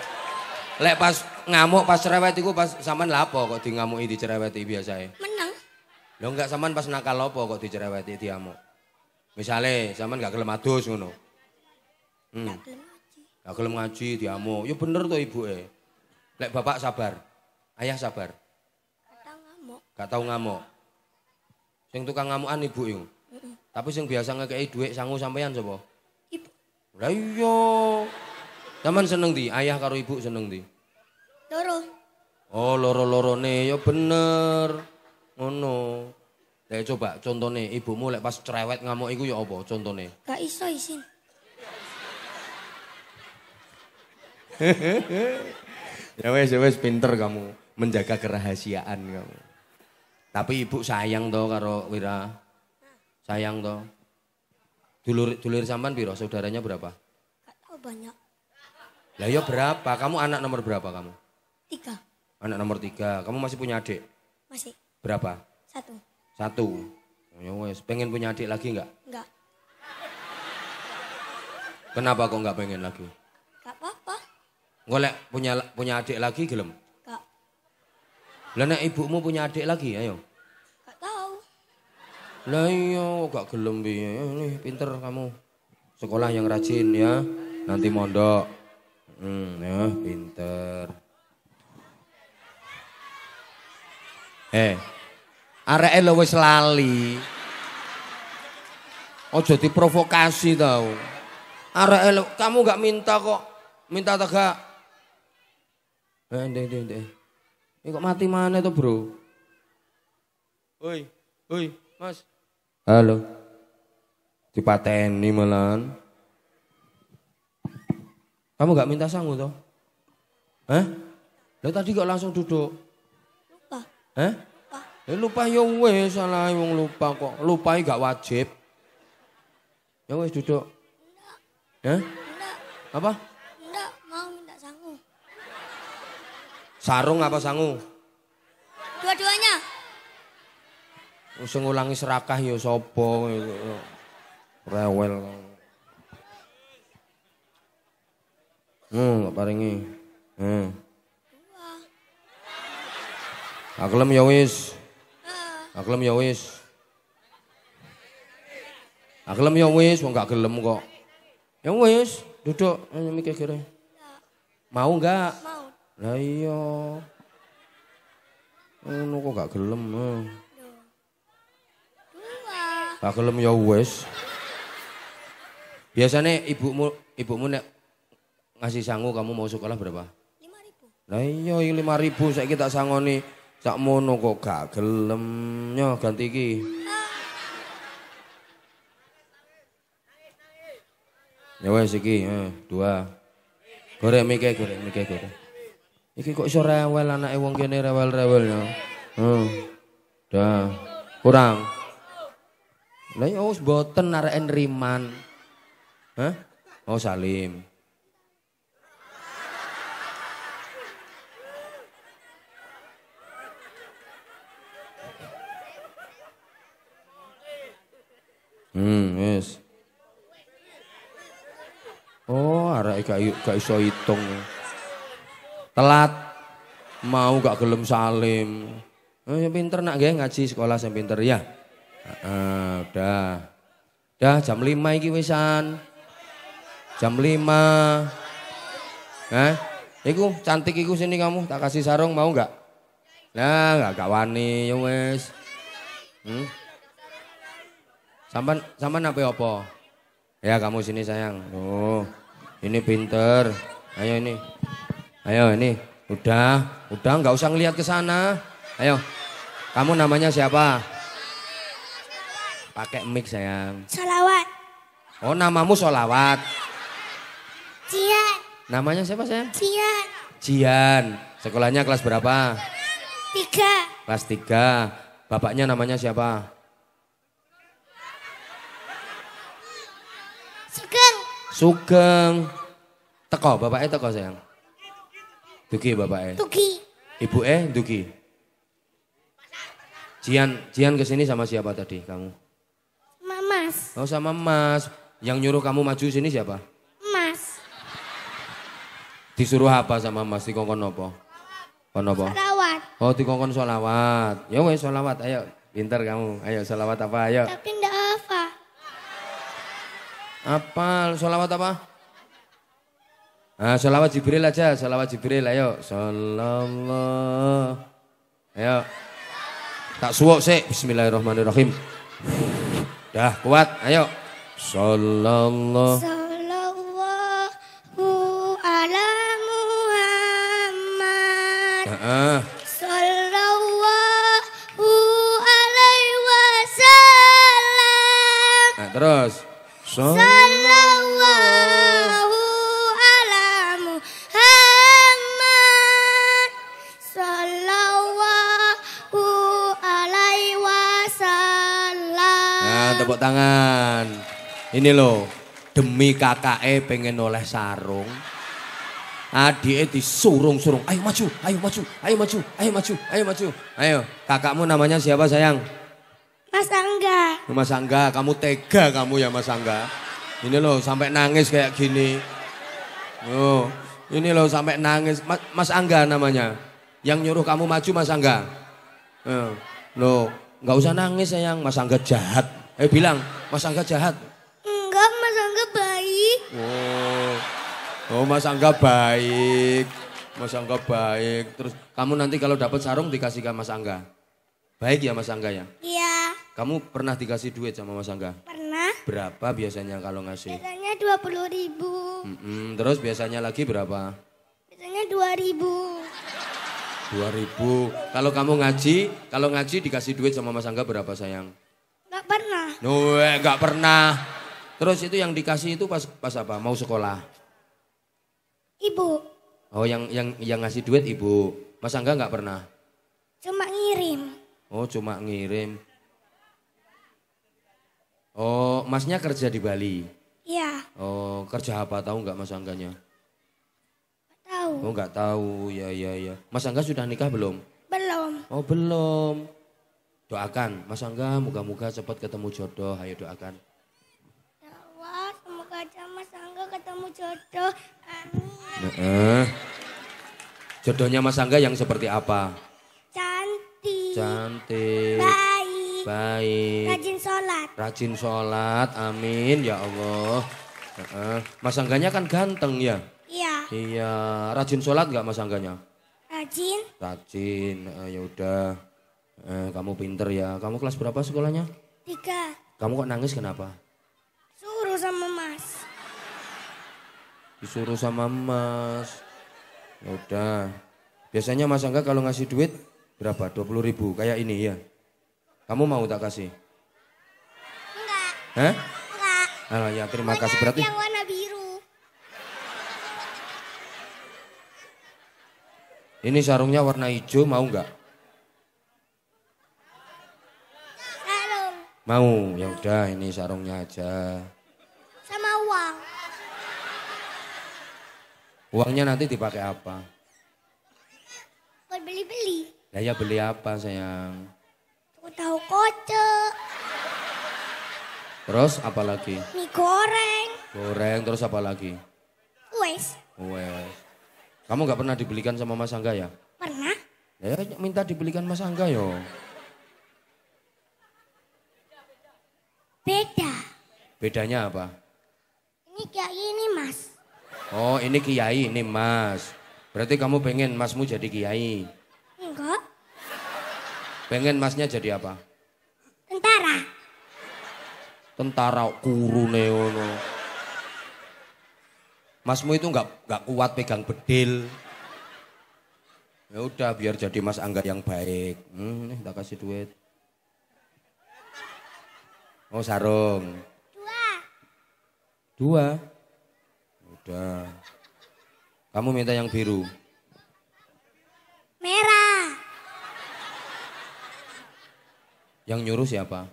Lek pas ngamuk pas cerewet iku pas saman lapo kok di ngamuk ngamuki biasa ya. Menang. Lo enggak saman pas nakal lapo kok di diamuk? Misale sampean gak gelem adus ngono. Hmm. Gak gelem ngaji. Gak gelem ngaji diamuk. Ya bener ibu ibuke. Lek bapak sabar. Ayah sabar. Ngamuk. Gak tau ngamuk. Sing tukang ngamukan ibu yung. Mm -mm. Tapi sing biasa ngekei duit sangu sampean coba. Ibu. Lah iya. Taman seneng di, ayah karo ibu seneng di. Loro. Oh, loro-lorone ya bener. Ngono. Oh, Lah coba contone ibu mulai pas cerewet ngamuk ibu ya apa contone? Gak iso isin. ya wes, ya wes pinter kamu menjaga kerahasiaan kamu. Tapi ibu sayang toh karo Wira. Sayang toh. Dulur dulur sampean piro? Saudaranya berapa? Gak oh, tahu banyak. Lah ya berapa? Kamu anak nomor berapa kamu? Tiga. Anak nomor tiga. Kamu masih punya adik? Masih. Berapa? Satu. Satu. Ya wes, pengen punya adik lagi enggak? Enggak. Kenapa kok enggak pengen lagi? Enggak apa-apa. Golek punya punya adik lagi gelem? Lah nek ibumu punya adik lagi ayo. Gak tahu. Lah iya gak gelem piye. pinter kamu. Sekolah yang rajin ya. Nanti mondok. Hmm, ya pinter. Eh. Areke lho wis lali. Ojo diprovokasi tau. Areke kamu gak minta kok. Minta tegak. Eh, deh, deh, deh. Ini ya kok mati mana tuh bro? Oi, oi, mas. Halo. nih malan. Kamu gak minta sangu toh? Hah? Lo tadi kok langsung duduk? Lupa. Hah? Lupa. Eh, lupa ya wes salah yang lupa kok. Lupai gak wajib. Ya wes duduk. Hah? Apa? Sarung apa sangu? Dua-duanya. usung oh, ngulangi serakah ya sopo rewel. Hmm, paringi. Hmm. Aklem ya wis. Aklem ya wis. Aklem ya wis, wong gelem kok. Ya wis, duduk mikir-mikir. Mau enggak? Mau. Lah iya. Ngono kok gak gelem. Eh. Gak gelem ya wis. Biasanya ibumu ibumu nek ngasih sangu kamu mau sekolah berapa? 5000. Lah iya 5000 saiki tak sangoni sak mono kok gak gelem nyo ganti iki. Ya wes iki, eh, dua. Gorek mikir, gorek mikir, gorek. Iki kok iso rewel anake wong kene rewel-rewel ya. Hmm. Dah. Kurang. Lah ya wis mboten areke nriman. Hah? Oh Salim. Hmm, Yes. Oh, arek gak gak iso hitung. Ya. Telat. Mau gak gelem salim. Oh, yang pinter nak gak ngaji sekolah yang pinter ya. Uh, udah. Udah jam 5 iki wisan. Jam lima. Eh, Iku cantik iku sini kamu tak kasih sarung mau gak? Nah, gak gak wani ya wis. Hmm? Sampan sampan apa ya, apa? Ya kamu sini sayang. Oh. Ini pinter. Ayo ini. Ayo ini, udah, udah nggak usah ngelihat ke sana. Ayo, kamu namanya siapa? Pakai mic sayang. Solawat. Oh namamu Solawat. Jian. Namanya siapa sayang? Jian. Jian. Sekolahnya kelas berapa? Tiga. Kelas tiga. Bapaknya namanya siapa? Sugeng. Sugeng. Teko, bapaknya teko sayang. Duki bapak eh. Duki. Ibu eh Duki. Jian, Jian kesini sama siapa tadi kamu? Mas. Oh sama Mas. Yang nyuruh kamu maju sini siapa? Mas. Disuruh apa sama Mas di kongkon nopo? Kon nopo? Solawat. Oh di kongkon solawat. Ya wes solawat ayo. Pintar kamu. Ayo solawat apa ayo. Tapi ndak apa. Apal solawat apa? Nah, salawat Jibril aja, salawat Jibril ayo. Sholallah. Ayo. Tak suwok sih. Bismillahirrahmanirrahim. Dah kuat, ayo. Sholallah. Sholallahu ala Muhammad. Heeh. Uh Sholallahu alaihi wasallam. Nah, terus. Sholallahu. tepuk tangan. Ini loh, demi KKE pengen oleh sarung. Adike disurung-surung, ayo maju, ayo maju, ayo maju, ayo maju, ayo maju. Ayo, kakakmu namanya siapa sayang? Mas Angga. Oh, Mas Angga, kamu tega kamu ya Mas Angga. Ini loh sampai nangis kayak gini. Oh, ini loh sampai nangis. Mas, Mas Angga namanya. Yang nyuruh kamu maju Mas Angga. Eh, loh, nggak usah nangis sayang, Mas Angga jahat. Eh bilang, Mas Angga jahat. Enggak, Mas Angga baik. Oh, oh Mas Angga baik. Mas Angga baik. Terus kamu nanti kalau dapat sarung dikasih ke Mas Angga. Baik ya Mas Angga ya? Iya. Kamu pernah dikasih duit sama Mas Angga? Pernah. Berapa biasanya kalau ngasih? Biasanya dua puluh ribu. Mm -mm. Terus biasanya lagi berapa? Biasanya dua ribu. Dua ribu. Kalau kamu ngaji, kalau ngaji dikasih duit sama Mas Angga berapa sayang? Enggak pernah. Nuh, enggak pernah. Terus itu yang dikasih itu pas pas apa? Mau sekolah? Ibu. Oh, yang yang yang ngasih duit ibu. Mas Angga enggak pernah. Cuma ngirim. Oh, cuma ngirim. Oh, masnya kerja di Bali? Iya. Oh, kerja apa tahu nggak Mas Angganya? Tahu. Oh, nggak tahu. Ya, ya, ya. Mas Angga sudah nikah belum? Belum. Oh, belum. Doakan, Mas Angga moga-moga cepat ketemu jodoh, ayo doakan. Ya Allah, semoga aja Mas Angga ketemu jodoh, amin. Nah, eh. Jodohnya Mas Angga yang seperti apa? Cantik. Cantik. Baik. Baik. Rajin sholat. Rajin sholat, amin ya Allah. Nah, eh. Mas Angganya kan ganteng ya? Iya. Iya, rajin sholat nggak Mas Angganya? Rajin. Rajin, eh, ya udah. Eh, kamu pinter ya. Kamu kelas berapa sekolahnya? Tiga. Kamu kok nangis kenapa? Suruh sama mas. Disuruh sama mas. Ya udah. Biasanya mas Angga kalau ngasih duit berapa? 20 ribu kayak ini ya. Kamu mau tak kasih? Enggak. Hah? Enggak. Alah, ya terima Banyak kasih berarti. Yang warna biru. Ini sarungnya warna hijau mau enggak? Mau, ya udah ini sarungnya aja. Sama uang. Uangnya nanti dipakai apa? Buat beli-beli. Lah ya beli apa sayang? aku tahu kocok. Terus apa lagi? Mie goreng. Goreng terus apa lagi? Wes. Wes. Kamu nggak pernah dibelikan sama Mas Angga ya? Pernah. Ya minta dibelikan Mas Angga yo. Beda. Bedanya apa? Ini kiai ini mas. Oh ini kiai ini mas. Berarti kamu pengen masmu jadi kiai? Enggak. Pengen masnya jadi apa? Tentara. Tentara kuru neono. Masmu itu nggak nggak kuat pegang bedil. Ya udah biar jadi mas angga yang baik. Hmm, nih tak kasih duit. Oh sarung. Dua. Dua. Udah. Kamu minta yang biru. Merah. Yang nyuruh siapa?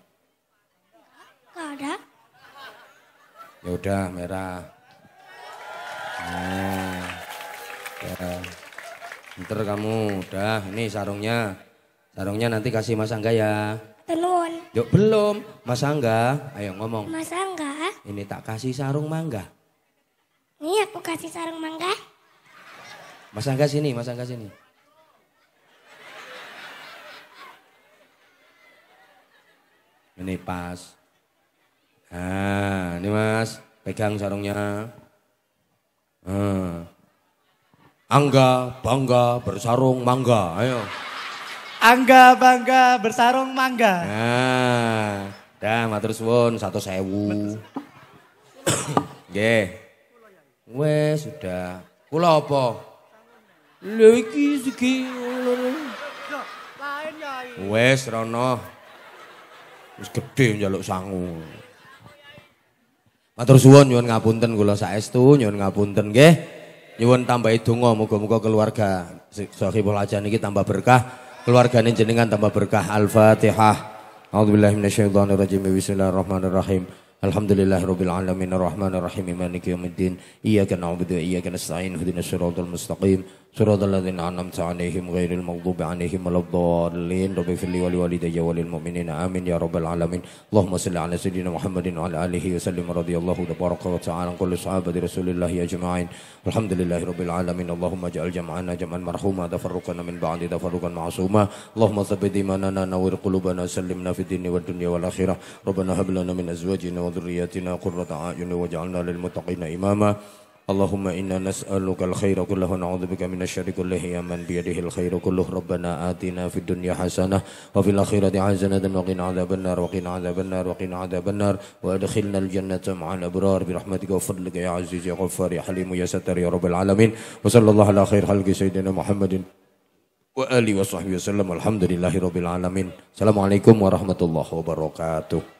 Gak ada. Ya udah merah. Nah, ya. Ntar kamu udah ini sarungnya. Sarungnya nanti kasih Mas Angga ya. Belum. Yuk belum. Mas Angga, ayo ngomong. Mas Angga. Ini tak kasih sarung mangga. Ini aku kasih sarung mangga. Mas Angga sini, Mas Angga sini. Ini pas. Nah, ini Mas, pegang sarungnya. Nah. Angga, bangga, bersarung, mangga. Ayo. Angga bangga bersarung mangga. Nah, dah matur suwun satu sewu. Ge, Wes sudah. Pulau apa? Lewi segi Wes rono. Wis gede njaluk sangu. Matur suwun nyuwun ngapunten saes saestu nyuwun ngapunten nggih. Nyuwun tambahi donga muga-muga keluarga Sohibul Ajan iki tambah berkah keluargane jenengan tambah berkah Al-Fatihah. A'udzubillahi minasyaitonirrajim. Bismillahirrahmanirrahim. Alhamdulillahirabbil alamin arrahmanirrahim maliki yaumiddin. Iyyaka na'budu wa iyyaka nasta'in. Ihdinash shiratal mustaqim. صراط الذين أنعمت عليهم غير المغضوب عليهم ولا الضالين رب اغفر لي ولوالدي وللمؤمنين آمين يا رب العالمين اللهم صل على سيدنا محمد وعلى آله وسلم رضي الله تبارك وتعالى عن كل صحابة رسول الله أجمعين الحمد لله رب العالمين اللهم اجعل جمعنا جمعا مرحوما تفرقنا من بعد تفرقا معصوما اللهم ثبت إيماننا نور قلوبنا سلمنا في الدين والدنيا والآخرة ربنا هب لنا من أزواجنا وذرياتنا قرة أعين واجعلنا للمتقين إماما اللهم إنا نسألك الخير كله ونعوذ بك من الشر كله يا من بيده الخير كله ربنا آتنا في الدنيا حسنة وفي الآخرة حسنة وقنا عذاب النار وقنا عذاب النار وقنا عذاب النار وأدخلنا الجنة مع الأبرار برحمتك وفضلك يا عزيز يا غفار يا حليم يا ستر يا رب العالمين وصلى الله على خير خلق سيدنا محمد وآله وصحبه وسلم الحمد لله رب العالمين السلام عليكم ورحمة الله وبركاته